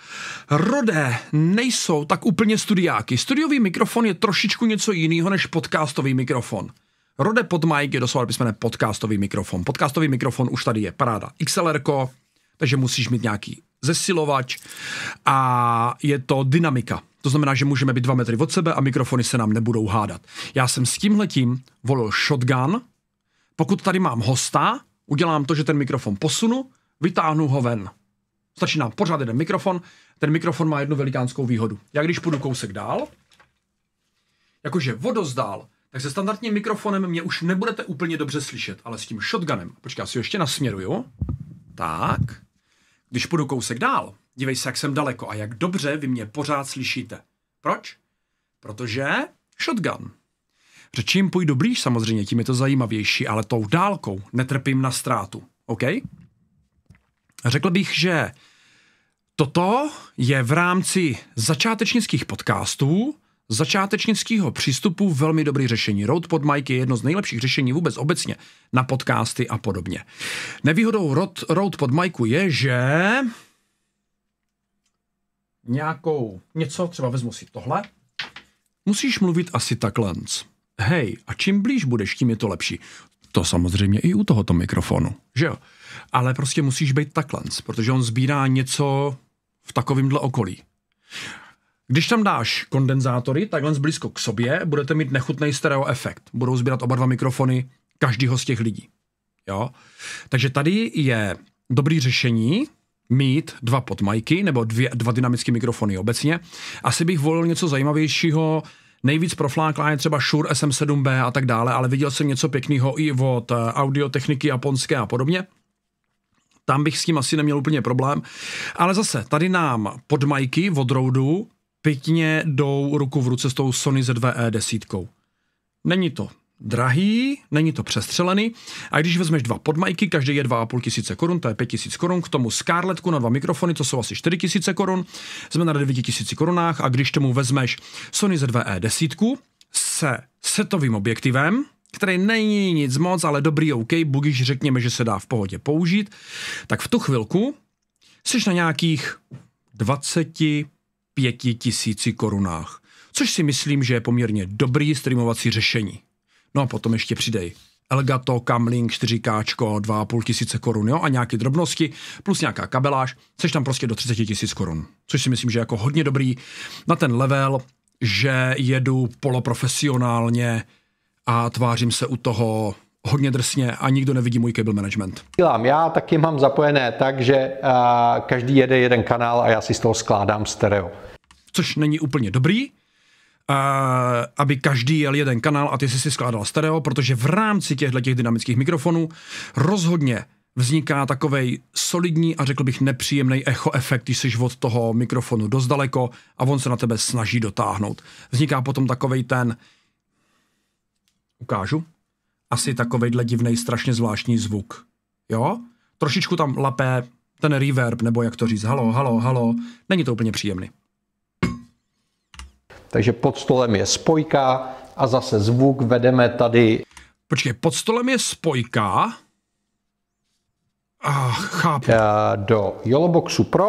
Rodé nejsou tak úplně studiáky. Studiový mikrofon je trošičku něco jiného než podcastový mikrofon. Rode pod mic je doslova písmene podcastový mikrofon. Podcastový mikrofon už tady je, paráda. XLR, takže musíš mít nějaký zesilovač a je to dynamika. To znamená, že můžeme být dva metry od sebe a mikrofony se nám nebudou hádat. Já jsem s tímhletím volil shotgun. Pokud tady mám hosta, udělám to, že ten mikrofon posunu, vytáhnu ho ven. Stačí nám pořád jeden mikrofon. Ten mikrofon má jednu velikánskou výhodu. Já když půjdu kousek dál, jakože vodozdál, tak se standardním mikrofonem mě už nebudete úplně dobře slyšet, ale s tím shotgunem, počkej, já si ho ještě nasměruju, tak, když půjdu kousek dál, Dívej se, jak jsem daleko a jak dobře vy mě pořád slyšíte. Proč? Protože shotgun. Řečím půjdu blíž samozřejmě, tím je to zajímavější, ale tou dálkou netrpím na ztrátu. OK? Řekl bych, že toto je v rámci začátečnických podcastů, začátečnického přístupu velmi dobrý řešení. Road pod Mike je jedno z nejlepších řešení vůbec obecně na podcasty a podobně. Nevýhodou Road, road pod Mike je, že nějakou, něco, třeba vezmu si tohle. Musíš mluvit asi takhle. Hej, a čím blíž budeš, tím je to lepší. To samozřejmě i u tohoto mikrofonu, že jo? Ale prostě musíš být takhle, protože on sbírá něco v takovémhle okolí. Když tam dáš kondenzátory takhle blízko k sobě, budete mít nechutný stereo efekt. Budou sbírat oba dva mikrofony každýho z těch lidí. Jo? Takže tady je dobrý řešení, mít dva podmajky nebo dvě, dva dynamické mikrofony obecně. Asi bych volil něco zajímavějšího, Nejvíc profláklá je třeba Shure SM7B a tak dále, ale viděl jsem něco pěkného i od eh, audiotechniky japonské a podobně. Tam bych s tím asi neměl úplně problém. Ale zase, tady nám podmajky od Roudu pěkně jdou ruku v ruce s tou Sony e desítkou. Není to drahý, není to přestřelený. A když vezmeš dva podmajky, každý je 2,5 tisíce korun, to je 5 tisíc korun, k tomu Scarletku na dva mikrofony, to jsou asi 4 tisíce korun, jsme na 9 tisíci korunách a když tomu vezmeš Sony Z2e 10 e se setovým objektivem, který není nic moc, ale dobrý, OK, bugiž řekněme, že se dá v pohodě použít, tak v tu chvilku jsi na nějakých 25 tisíci korunách, což si myslím, že je poměrně dobrý streamovací řešení. No a potom ještě přidej Elgato, Camlink, 4K, 2,5 tisíce korun, jo, a nějaké drobnosti, plus nějaká kabeláž, seš tam prostě do 30 tisíc korun, což si myslím, že je jako hodně dobrý na ten level, že jedu poloprofesionálně a tvářím se u toho hodně drsně a nikdo nevidí můj cable management. já taky mám zapojené tak, že uh, každý jede jeden kanál a já si z toho skládám stereo. Což není úplně dobrý, aby každý jel jeden kanál a ty jsi si skládal stereo, protože v rámci těchto těch dynamických mikrofonů rozhodně vzniká takový solidní a řekl bych nepříjemný echo efekt, když jsi od toho mikrofonu dost daleko a on se na tebe snaží dotáhnout. Vzniká potom takovej ten, ukážu, asi takovejhle divný, strašně zvláštní zvuk. Jo? Trošičku tam lapé ten reverb, nebo jak to říct, halo, halo, halo, není to úplně příjemný. Takže pod stolem je spojka a zase zvuk vedeme tady. Počkej, pod stolem je spojka. Ah, chápu. Do Yoloboxu Pro,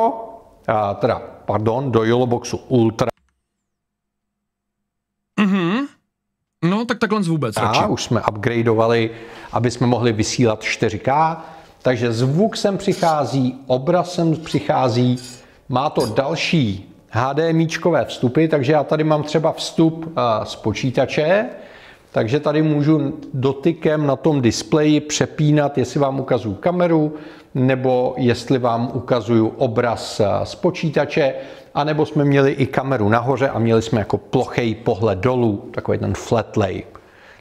a teda, pardon, do Yoloboxu Ultra. Mhm. No, tak takhle vůbec. A radši. už jsme upgradeovali, aby jsme mohli vysílat 4K. Takže zvuk sem přichází, obraz sem přichází, má to další HDMIčkové vstupy, takže já tady mám třeba vstup eh, z počítače, takže tady můžu dotykem na tom displeji přepínat, jestli vám ukazuju kameru, nebo jestli vám ukazuju obraz eh, z počítače, anebo jsme měli i kameru nahoře a měli jsme jako plochý pohled dolů, takový ten flat lay.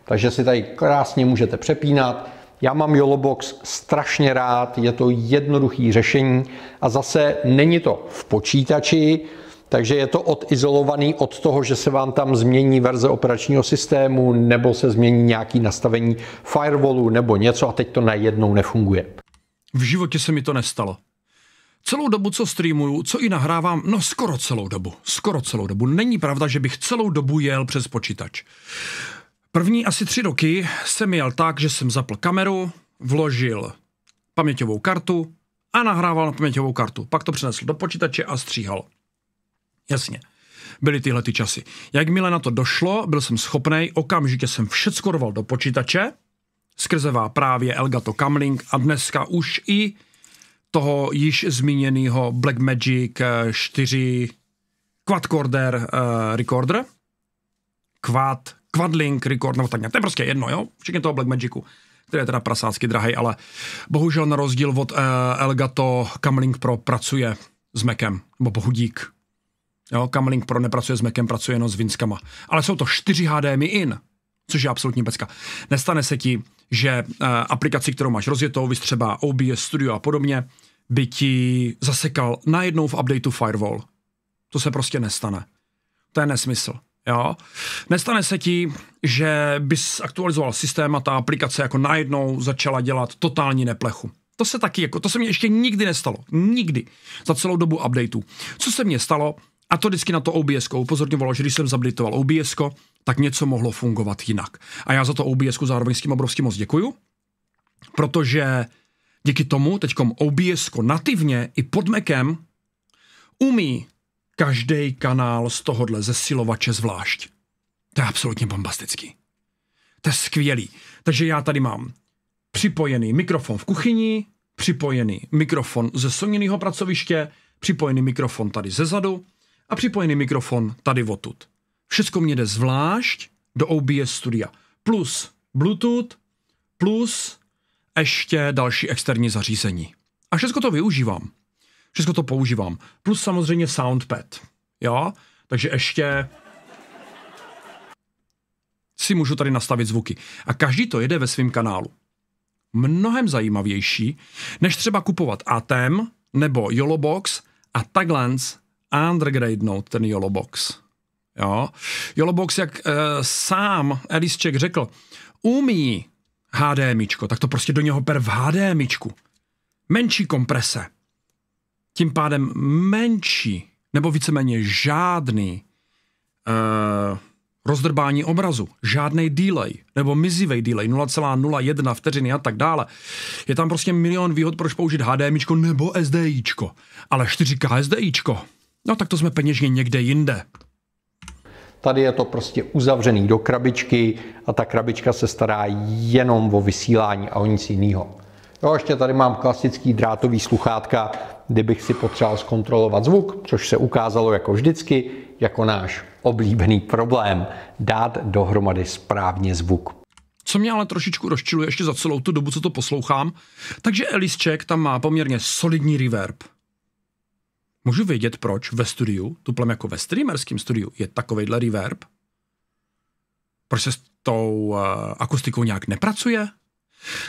Takže si tady krásně můžete přepínat. Já mám YoloBox strašně rád, je to jednoduché řešení a zase není to v počítači, takže je to odizolovaný od toho, že se vám tam změní verze operačního systému nebo se změní nějaký nastavení firewallu nebo něco a teď to najednou nefunguje. V životě se mi to nestalo. Celou dobu, co streamuju, co i nahrávám, no skoro celou dobu, skoro celou dobu. Není pravda, že bych celou dobu jel přes počítač. První asi tři roky jsem jel tak, že jsem zapl kameru, vložil paměťovou kartu a nahrával na paměťovou kartu. Pak to přenesl do počítače a stříhal. Jasně. Byly tyhle ty časy. Jakmile na to došlo, byl jsem schopný, okamžitě jsem všecko rval do počítače, Skrze vá právě Elgato Camlink a dneska už i toho již zmíněného Blackmagic 4 eh, quadcorder uh, recorder, quad, quadlink recorder, nebo tak nějak, to je prostě jedno, jo, včetně toho Blackmagicu, který je teda prasácky drahý, ale bohužel na rozdíl od uh, Elgato Camlink Pro pracuje s Macem, nebo bohudík, Jo, Kamlink Pro nepracuje s Macem, pracuje jenom s Vinskama. Ale jsou to 4 HDMI in, což je absolutní pecka. Nestane se ti, že uh, aplikaci, kterou máš rozjetou, vystřeba OBS Studio a podobně, by ti zasekal najednou v updateu firewall. To se prostě nestane. To je nesmysl. Jo? Nestane se ti, že bys aktualizoval systém a ta aplikace jako najednou začala dělat totální neplechu. To se taky jako, to se mně ještě nikdy nestalo. Nikdy. Za celou dobu updateů. Co se mně stalo, a to vždycky na to OBS upozorňovalo, že když jsem zabditoval OBS, tak něco mohlo fungovat jinak. A já za to OBS zároveň s tím obrovským moc děkuju, protože díky tomu teď OBS nativně i pod Macem umí každý kanál z tohohle zesilovače zvlášť. To je absolutně bombastický. To je skvělý. Takže já tady mám připojený mikrofon v kuchyni, připojený mikrofon ze soněného pracoviště, připojený mikrofon tady ze zadu, a připojený mikrofon tady odtud. Všechno mě jde zvlášť do OBS studia. Plus Bluetooth, plus ještě další externí zařízení. A všechno to využívám. Všechno to používám. Plus samozřejmě soundpad. Jo? Takže ještě si můžu tady nastavit zvuky. A každý to jede ve svém kanálu. Mnohem zajímavější, než třeba kupovat Atem nebo Yolobox a takhle andra ten i Yolobox. Jo. Yolobox, jak uh, sám Elisček řekl, umí HDMIčko, tak to prostě do něho per v HDMIčku. Menší komprese. Tím pádem menší, nebo víceméně žádný uh, rozdrbání obrazu, žádný delay, nebo mizivý delay, 0,01 vteřiny a tak dále. Je tam prostě milion výhod, proč použít HDMIčko nebo SDIčko, ale 4K SDIčko. No tak to jsme peněžně někde jinde. Tady je to prostě uzavřený do krabičky a ta krabička se stará jenom o vysílání a o nic jiného. Jo, ještě tady mám klasický drátový sluchátka, kdybych si potřeboval zkontrolovat zvuk, což se ukázalo jako vždycky, jako náš oblíbený problém, dát dohromady správně zvuk. Co mě ale trošičku rozčiluje ještě za celou tu dobu, co to poslouchám, takže Elisček tam má poměrně solidní reverb. Můžu vědět, proč ve studiu, tuplem jako ve streamerském studiu, je takovejhle reverb? Proč se s tou uh, akustikou nějak nepracuje?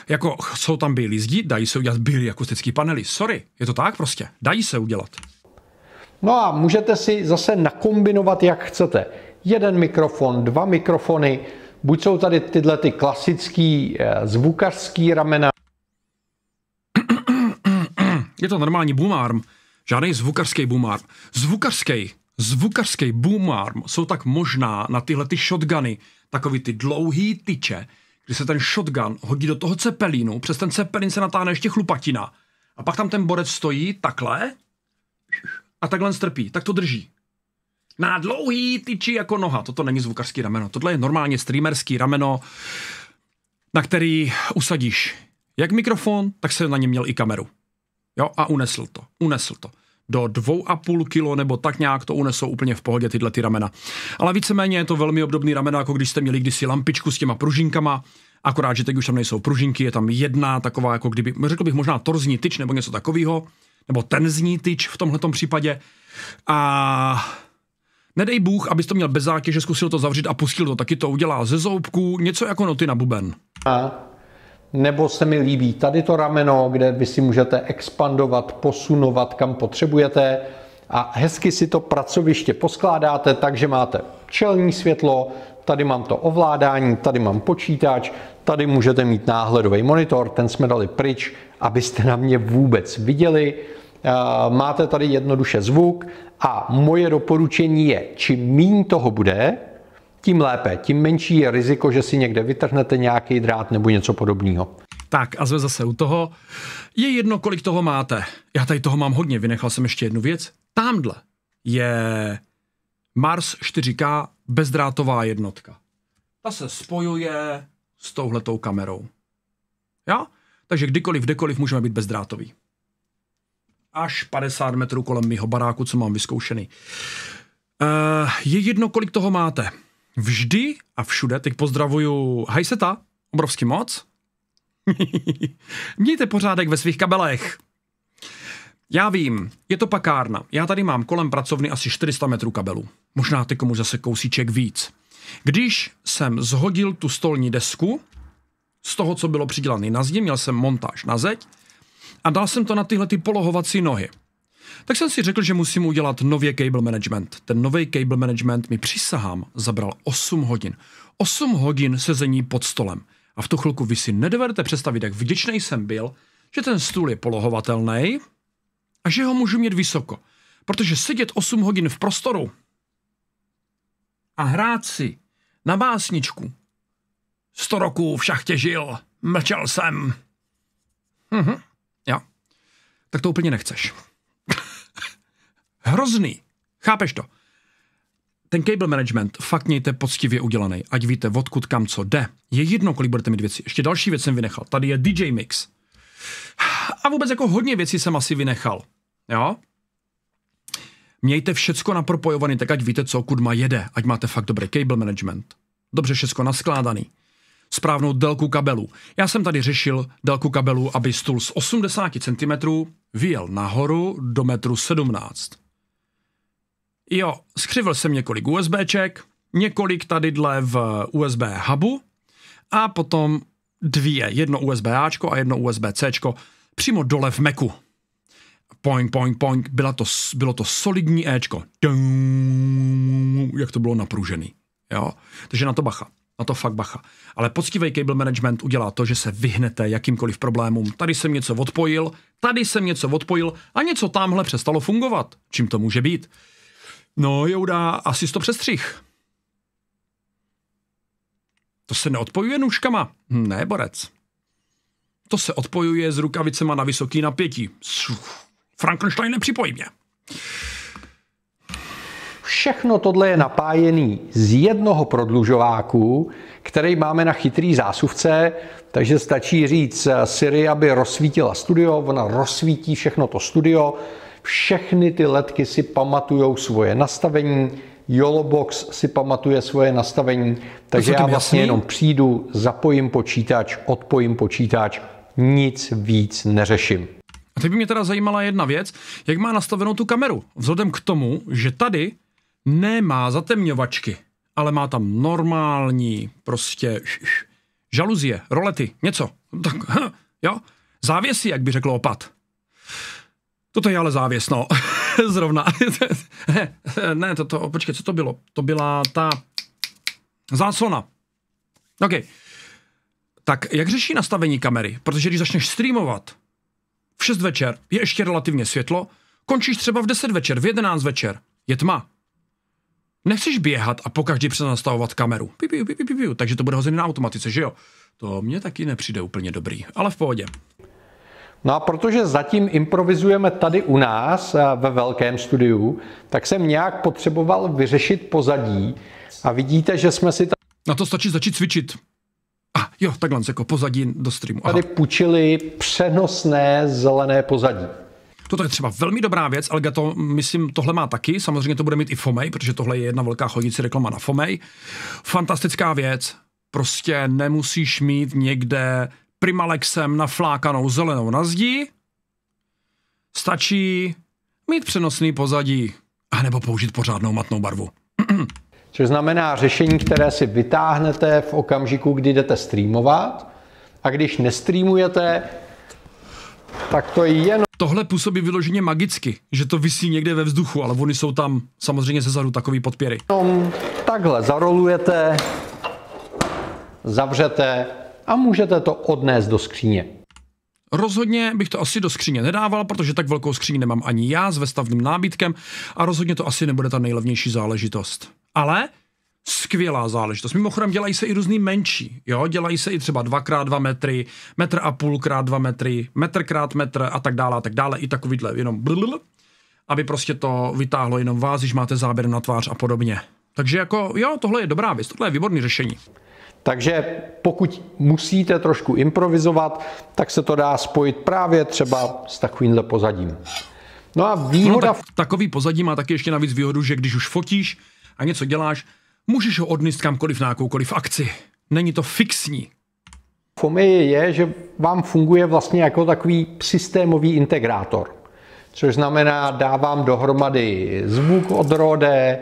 Jako jsou tam bílí zdi, dají se udělat bílý akustický panely. Sorry, je to tak prostě. Dají se udělat. No a můžete si zase nakombinovat, jak chcete. Jeden mikrofon, dva mikrofony, buď jsou tady tyhle ty klasický eh, zvukařský ramena. Je to normální boomarm. Žádný zvukarský boom arm. Zvukarský, zvukarský boom arm jsou tak možná na tyhle ty shotguny, takový ty dlouhý tyče, kdy se ten shotgun hodí do toho cepelínu, přes ten cepelín se natáhne ještě chlupatina. A pak tam ten borec stojí takhle a takhle strpí, tak to drží. Na dlouhý tyči jako noha. Toto není zvukarský rameno. Tohle je normálně streamerský rameno, na který usadíš jak mikrofon, tak se na něm měl i kameru. Jo, a unesl to, unesl to. Do dvou a půl kilo nebo tak nějak to unesou úplně v pohodě tyhle ty ramena. Ale víceméně je to velmi obdobný ramena, jako když jste měli kdysi lampičku s těma pružinkama, akorát, že teď už tam nejsou pružinky, je tam jedna taková, jako kdyby, řekl bych možná torzní tyč nebo něco takového, nebo tenzní tyč v tomhle případě. A nedej bůh, abys to měl bez zátěže, zkusil to zavřít a pustil to, taky to udělá ze zoubků, něco jako noty na buben. A nebo se mi líbí tady to rameno, kde vy si můžete expandovat, posunovat, kam potřebujete a hezky si to pracoviště poskládáte, takže máte čelní světlo, tady mám to ovládání, tady mám počítač, tady můžete mít náhledový monitor, ten jsme dali pryč, abyste na mě vůbec viděli. Eh, máte tady jednoduše zvuk a moje doporučení je, čím méně toho bude, tím lépe. Tím menší je riziko, že si někde vytrhnete nějaký drát nebo něco podobného. Tak a jsme zase u toho. Je jedno, kolik toho máte. Já tady toho mám hodně, vynechal jsem ještě jednu věc. Tamhle je Mars 4K bezdrátová jednotka. Ta se spojuje s touhletou kamerou. Jo? Takže kdykoliv, kdekoliv můžeme být bezdrátový. Až 50 metrů kolem mýho baráku, co mám vyzkoušený. Uh, je jedno, kolik toho máte vždy a všude, teď pozdravuju Hajseta, obrovský moc. [LAUGHS] Mějte pořádek ve svých kabelech. Já vím, je to pakárna. Já tady mám kolem pracovny asi 400 metrů kabelu. Možná ty komu zase kousíček víc. Když jsem zhodil tu stolní desku z toho, co bylo přidělané na zdi, měl jsem montáž na zeď a dal jsem to na tyhle ty polohovací nohy. Tak jsem si řekl, že musím udělat nově cable management. Ten nový cable management mi přisahám, zabral 8 hodin. 8 hodin sezení pod stolem. A v tu chvilku vy si nedovedete představit, jak vděčný jsem byl, že ten stůl je polohovatelný a že ho můžu mít vysoko. Protože sedět 8 hodin v prostoru a hrát si na básničku 100 roků v šachtě žil, mlčel jsem. Mhm, jo. Tak to úplně nechceš hrozný. Chápeš to? Ten cable management fakt mějte poctivě udělaný, ať víte, odkud kam co jde. Je jedno, kolik budete mít věcí. Ještě další věc jsem vynechal. Tady je DJ mix. A vůbec jako hodně věcí jsem asi vynechal. Jo? Mějte všecko napropojované, tak ať víte, co kudma jede, ať máte fakt dobrý cable management. Dobře všecko naskládaný. Správnou délku kabelů. Já jsem tady řešil délku kabelů, aby stůl z 80 cm vyjel nahoru do metru 17 Jo, skřivil jsem několik USBček, několik tady dle v USB hubu a potom dvě, jedno USB-Ačko a jedno USB-Cčko přímo dole v Macu. Poink, poink, poink, bylo to, bylo to solidní Ečko. Jak to bylo napružený. Jo? Takže na to bacha. Na to fakt bacha. Ale poctivý cable management udělá to, že se vyhnete jakýmkoliv problémům. Tady jsem něco odpojil, tady jsem něco odpojil a něco tamhle přestalo fungovat. Čím to může být? No, Jouda, asi to přestřih. To se neodpojuje nůžkama. Hm, ne, borec. To se odpojuje s rukavicema na vysoký napětí. Frankenstein nepřipojí mě. Všechno tohle je napájený z jednoho prodlužováku, který máme na chytrý zásuvce, takže stačí říct Siri, aby rozsvítila studio, ona rozsvítí všechno to studio, všechny ty letky si pamatují svoje nastavení, Yolobox si pamatuje svoje nastavení, takže já vlastně jasný? jenom přijdu, zapojím počítač, odpojím počítač, nic víc neřeším. A teď by mě teda zajímala jedna věc, jak má nastavenou tu kameru, vzhledem k tomu, že tady nemá zatemňovačky, ale má tam normální prostě žaluzie, rolety, něco. Tak, [LAUGHS] jo, závěsy, jak by řekl opat. Toto je ale závěsno. [LAUGHS] Zrovna. [LAUGHS] ne, to, to, počkej, co to bylo? To byla ta záslona. OK. Tak jak řeší nastavení kamery? Protože když začneš streamovat v 6 večer, je ještě relativně světlo, končíš třeba v 10 večer, v 11 večer, je tma. Nechceš běhat a pokaždý přenastavovat kameru. Piu, piu, piu, piu, piu. Takže to bude hozené na automatice, že jo? To mně taky nepřijde úplně dobrý, ale v pohodě. No a protože zatím improvizujeme tady u nás ve velkém studiu, tak jsem nějak potřeboval vyřešit pozadí a vidíte, že jsme si tady... Na to stačí začít cvičit. A ah, jo, takhle jako pozadí do streamu. Aha. Tady půjčili přenosné zelené pozadí. Toto je třeba velmi dobrá věc, ale to, myslím, tohle má taky. Samozřejmě to bude mít i Fomej, protože tohle je jedna velká chodící reklama na Fomej. Fantastická věc. Prostě nemusíš mít někde Primalexem flákanou zelenou na zdi, stačí mít přenosný pozadí, anebo použít pořádnou matnou barvu. [CLEARS THROAT] Což znamená řešení, které si vytáhnete v okamžiku, kdy jdete streamovat a když nestreamujete, tak to je jenom... Tohle působí vyloženě magicky, že to vysí někde ve vzduchu, ale oni jsou tam samozřejmě ze zadu takový podpěry. Takhle zarolujete, zavřete a můžete to odnést do skříně. Rozhodně bych to asi do skříně nedával, protože tak velkou skříň nemám ani já s vestavným nábytkem a rozhodně to asi nebude ta nejlevnější záležitost. Ale skvělá záležitost. Mimochodem dělají se i různý menší, jo, dělají se i třeba 2x2 metry, metr a půl krát 2 metry, metr krát metr a tak dále a tak dále, i takovýhle jenom blblbl, aby prostě to vytáhlo jenom vás, když máte záběr na tvář a podobně. Takže jako jo, tohle je dobrá věc, tohle je výborný řešení. Takže pokud musíte trošku improvizovat, tak se to dá spojit právě třeba s takovýmhle pozadím. No a výhoda... No, tak, takový pozadí má taky ještě navíc výhodu, že když už fotíš a něco děláš, můžeš ho odnést kamkoliv na jakoukoliv akci. Není to fixní. FOMI je, že vám funguje vlastně jako takový systémový integrátor, což znamená, dávám dohromady zvuk od Rode,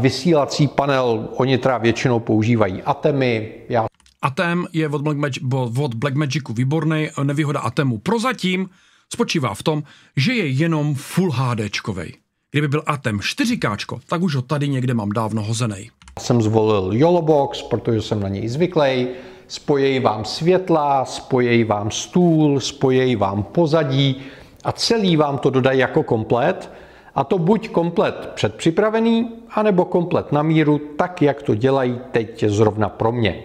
Vysílací panel, oni teda většinou používají Atemy. Já... Atem je od, Blackmag- od Blackmagicu výborný, nevýhoda Atemu. Prozatím spočívá v tom, že je jenom full HDčkovej. Kdyby byl Atem 4K, tak už ho tady někde mám dávno hozený. Jsem zvolil YOLOBOX, protože jsem na něj zvyklý. Spojejí vám světla, spojejí vám stůl, spojejí vám pozadí a celý vám to dodají jako komplet a to buď komplet předpřipravený, anebo komplet na míru, tak jak to dělají teď zrovna pro mě.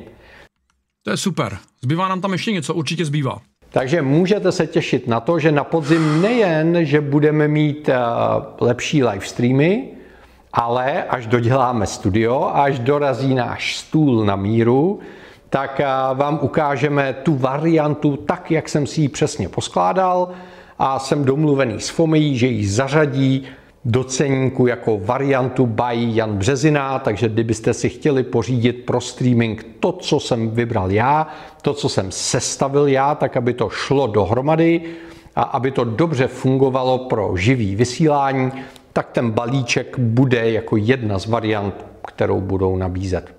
To je super. Zbývá nám tam ještě něco, určitě zbývá. Takže můžete se těšit na to, že na podzim nejen, že budeme mít eh, lepší live streamy, ale až doděláme studio až dorazí náš stůl na míru, tak eh, vám ukážeme tu variantu tak, jak jsem si ji přesně poskládal a jsem domluvený s Fomejí, že ji zařadí do ceníku jako variantu by Jan Březina, takže kdybyste si chtěli pořídit pro streaming to, co jsem vybral já, to, co jsem sestavil já, tak aby to šlo dohromady a aby to dobře fungovalo pro živý vysílání, tak ten balíček bude jako jedna z variant, kterou budou nabízet.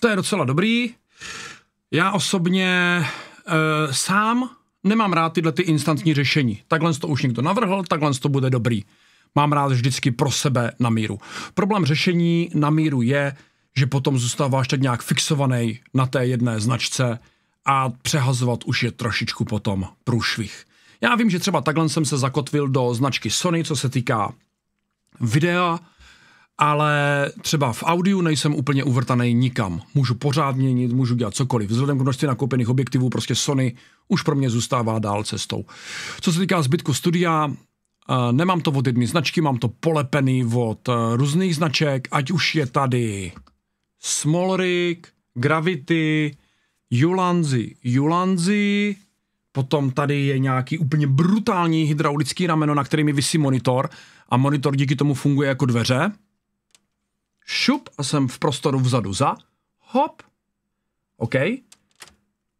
To je docela dobrý. Já osobně e, sám nemám rád tyhle ty instantní řešení. Takhle to už někdo navrhl, takhle to bude dobrý. Mám rád vždycky pro sebe na míru. Problém řešení na míru je, že potom zůstáváš tak nějak fixovaný na té jedné značce a přehazovat už je trošičku potom průšvih. Já vím, že třeba takhle jsem se zakotvil do značky Sony, co se týká videa, ale třeba v audiu nejsem úplně uvrtaný nikam. Můžu pořád měnit, můžu dělat cokoliv. Vzhledem k množství nakoupených objektivů prostě Sony už pro mě zůstává dál cestou. Co se týká zbytku studia, nemám to od jedné značky, mám to polepený od různých značek, ať už je tady Smolrik, Gravity, Julanzi, Julanzi, potom tady je nějaký úplně brutální hydraulický rameno, na kterým visí monitor a monitor díky tomu funguje jako dveře. Šup a jsem v prostoru vzadu za. Hop. OK.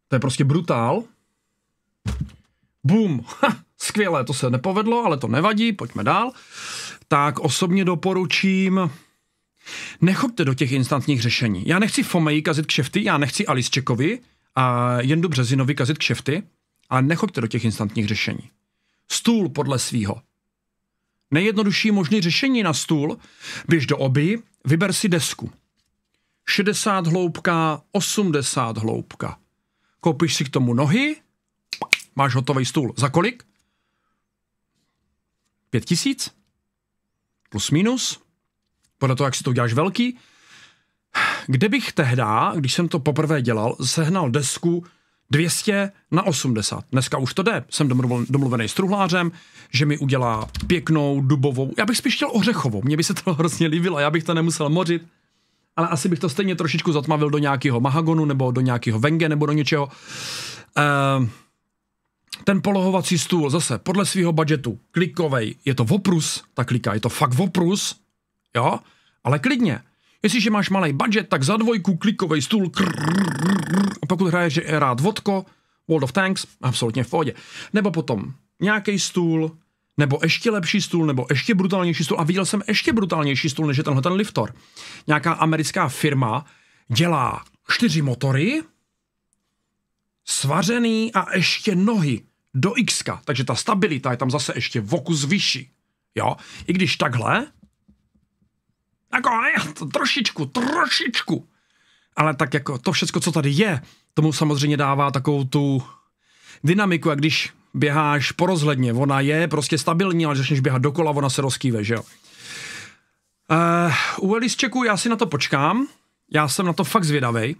To je prostě brutál. Bum, ha, skvělé, to se nepovedlo, ale to nevadí, pojďme dál. Tak osobně doporučím, nechoďte do těch instantních řešení. Já nechci Fomeji kazit kšefty, já nechci Alisčekovi a Jendu Březinovi kazit kšefty, ale nechoďte do těch instantních řešení. Stůl podle svýho. Nejjednodušší možný řešení na stůl, běž do oby, vyber si desku. 60 hloubka, 80 hloubka. Koupíš si k tomu nohy, máš hotový stůl. Za kolik? Pět tisíc? Plus minus? Podle toho, jak si to uděláš velký? Kde bych tehdy, když jsem to poprvé dělal, sehnal desku 200 na 80. Dneska už to jde. Jsem domluvený s truhlářem, že mi udělá pěknou dubovou. Já bych spíš chtěl ořechovou. Mně by se to [LAUGHS] hrozně líbilo, já bych to nemusel mořit. Ale asi bych to stejně trošičku zatmavil do nějakého mahagonu nebo do nějakého venge nebo do něčeho. Ehm ten polohovací stůl zase podle svého budžetu klikovej, je to voprus, ta klika, je to fakt voprus, jo, ale klidně. Jestliže máš malý budget, tak za dvojku klikovej stůl, a pokud hraješ rád vodko, World of Tanks, absolutně v pohodě. Nebo potom nějaký stůl, nebo ještě lepší stůl, nebo ještě brutálnější stůl. A viděl jsem ještě brutálnější stůl, než je tenhle ten liftor. Nějaká americká firma dělá čtyři motory, svařený a ještě nohy do X, takže ta stabilita je tam zase ještě v vyšší. Jo, i když takhle, jako to trošičku, trošičku, ale tak jako to všecko co tady je, tomu samozřejmě dává takovou tu dynamiku, a když běháš porozhledně, ona je prostě stabilní, ale začneš běhat dokola, ona se rozkýve, že jo. Uh, u Elisčeku já si na to počkám, já jsem na to fakt zvědavej,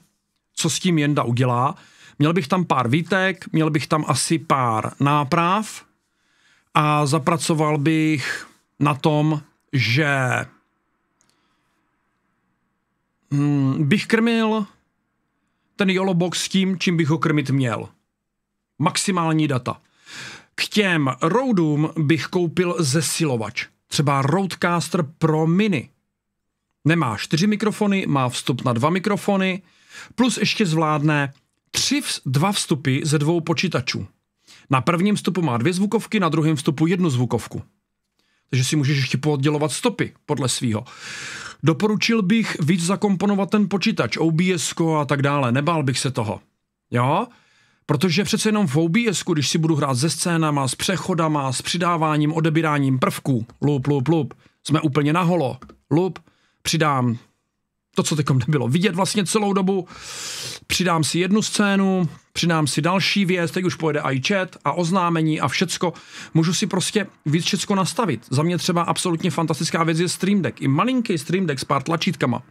co s tím Jenda udělá, Měl bych tam pár výtek, měl bych tam asi pár náprav a zapracoval bych na tom, že hm, bych krmil ten YOLOBOX box tím, čím bych ho krmit měl. Maximální data. K těm roadům bych koupil zesilovač. Třeba Roadcaster Pro Mini. Nemá čtyři mikrofony, má vstup na dva mikrofony, plus ještě zvládne tři, dva vstupy ze dvou počítačů. Na prvním vstupu má dvě zvukovky, na druhém vstupu jednu zvukovku. Takže si můžeš ještě poddělovat stopy podle svýho. Doporučil bych víc zakomponovat ten počítač, obs a tak dále, nebál bych se toho. Jo? Protože přece jenom v obs když si budu hrát se scénama, s přechodama, s přidáváním, odebíráním prvků, lup, lup, lup, jsme úplně naholo, lup, přidám to, co teď bylo vidět vlastně celou dobu. Přidám si jednu scénu, přidám si další věc, teď už pojede i chat a oznámení a všecko. Můžu si prostě víc všecko nastavit. Za mě třeba absolutně fantastická věc je Stream Deck. I malinký Stream Deck s pár tlačítkama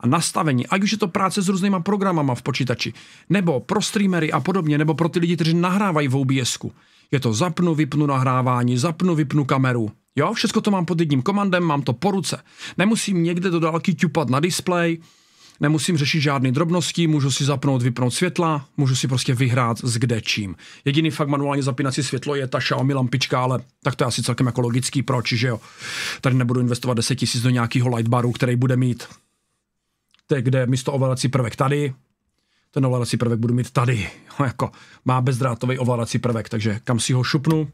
a nastavení, ať už je to práce s různýma programama v počítači, nebo pro streamery a podobně, nebo pro ty lidi, kteří nahrávají v obs Je to zapnu, vypnu nahrávání, zapnu, vypnu kameru, Jo, všechno to mám pod jedním komandem, mám to po ruce. Nemusím někde do dálky ťupat na displej, nemusím řešit žádné drobnosti, můžu si zapnout, vypnout světla, můžu si prostě vyhrát s kdečím. Jediný fakt manuálně zapínací světlo je ta Xiaomi lampička, ale tak to je asi celkem jako logický, proč, že jo. Tady nebudu investovat 10 tisíc do nějakého lightbaru, který bude mít te, kde místo ovládací prvek tady, ten ovládací prvek budu mít tady. Jo, [LAUGHS] jako má bezdrátový ovládací prvek, takže kam si ho šupnu,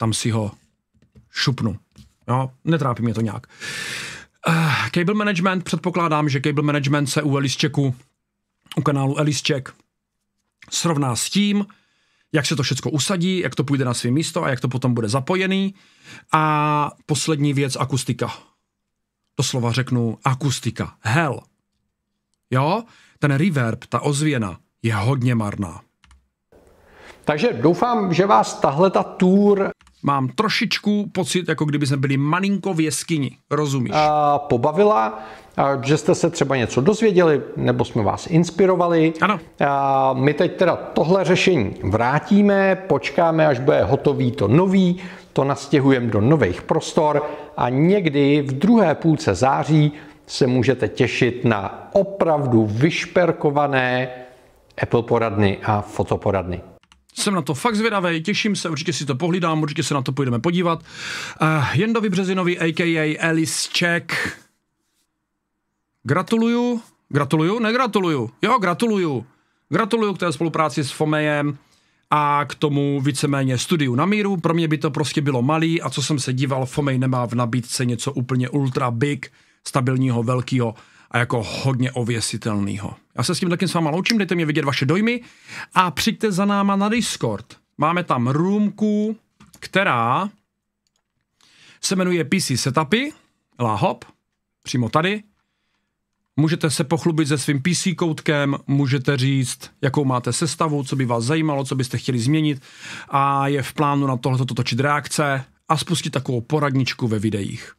tam si ho šupnu. Jo, netrápí mě to nějak. Uh, cable management, předpokládám, že cable management se u Elischeku, u kanálu Elischek, srovná s tím, jak se to všechno usadí, jak to půjde na své místo a jak to potom bude zapojený. A poslední věc, akustika. To slova řeknu akustika. Hell. Jo, ten reverb, ta ozvěna je hodně marná. Takže doufám, že vás tahle ta tour mám trošičku pocit, jako kdyby jsme byli malinko v jeskyni, rozumíš? A pobavila, a že jste se třeba něco dozvěděli, nebo jsme vás inspirovali. Ano. A my teď teda tohle řešení vrátíme, počkáme, až bude hotový to nový, to nastěhujeme do nových prostor a někdy v druhé půlce září se můžete těšit na opravdu vyšperkované Apple poradny a fotoporadny jsem na to fakt zvědavý, těším se, určitě si to pohlídám, určitě se na to půjdeme podívat. Uh, Jendovi Březinovi, a.k.a. Alice Check. Gratuluju. Gratuluju? Negratuluju. Jo, gratuluju. Gratuluju k té spolupráci s Fomejem a k tomu víceméně studiu na míru. Pro mě by to prostě bylo malý a co jsem se díval, Fomej nemá v nabídce něco úplně ultra big, stabilního, velkého a jako hodně ověsitelnýho. Já se s tím taky s váma loučím, dejte mi vidět vaše dojmy a přijďte za náma na Discord. Máme tam roomku, která se jmenuje PC Setupy, lahop, přímo tady. Můžete se pochlubit se svým PC koutkem, můžete říct, jakou máte sestavu, co by vás zajímalo, co byste chtěli změnit a je v plánu na tohleto točit reakce a spustit takovou poradničku ve videích.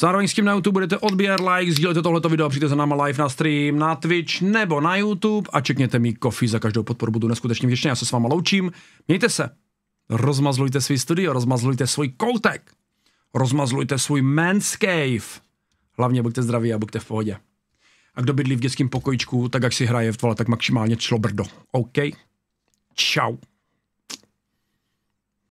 Zároveň s tím na YouTube budete odběr, like, sdílejte tohleto video, přijďte za náma live na stream, na Twitch nebo na YouTube a čekněte mi kofi za každou podporu, budu neskutečně vděčný, já se s váma loučím. Mějte se, rozmazlujte svůj studio, rozmazlujte svůj koutek, rozmazlujte svůj manscave. Hlavně buďte zdraví a buďte v pohodě. A kdo bydlí v dětském pokojičku, tak jak si hraje v tvole, tak maximálně člo brdo. OK? Ciao.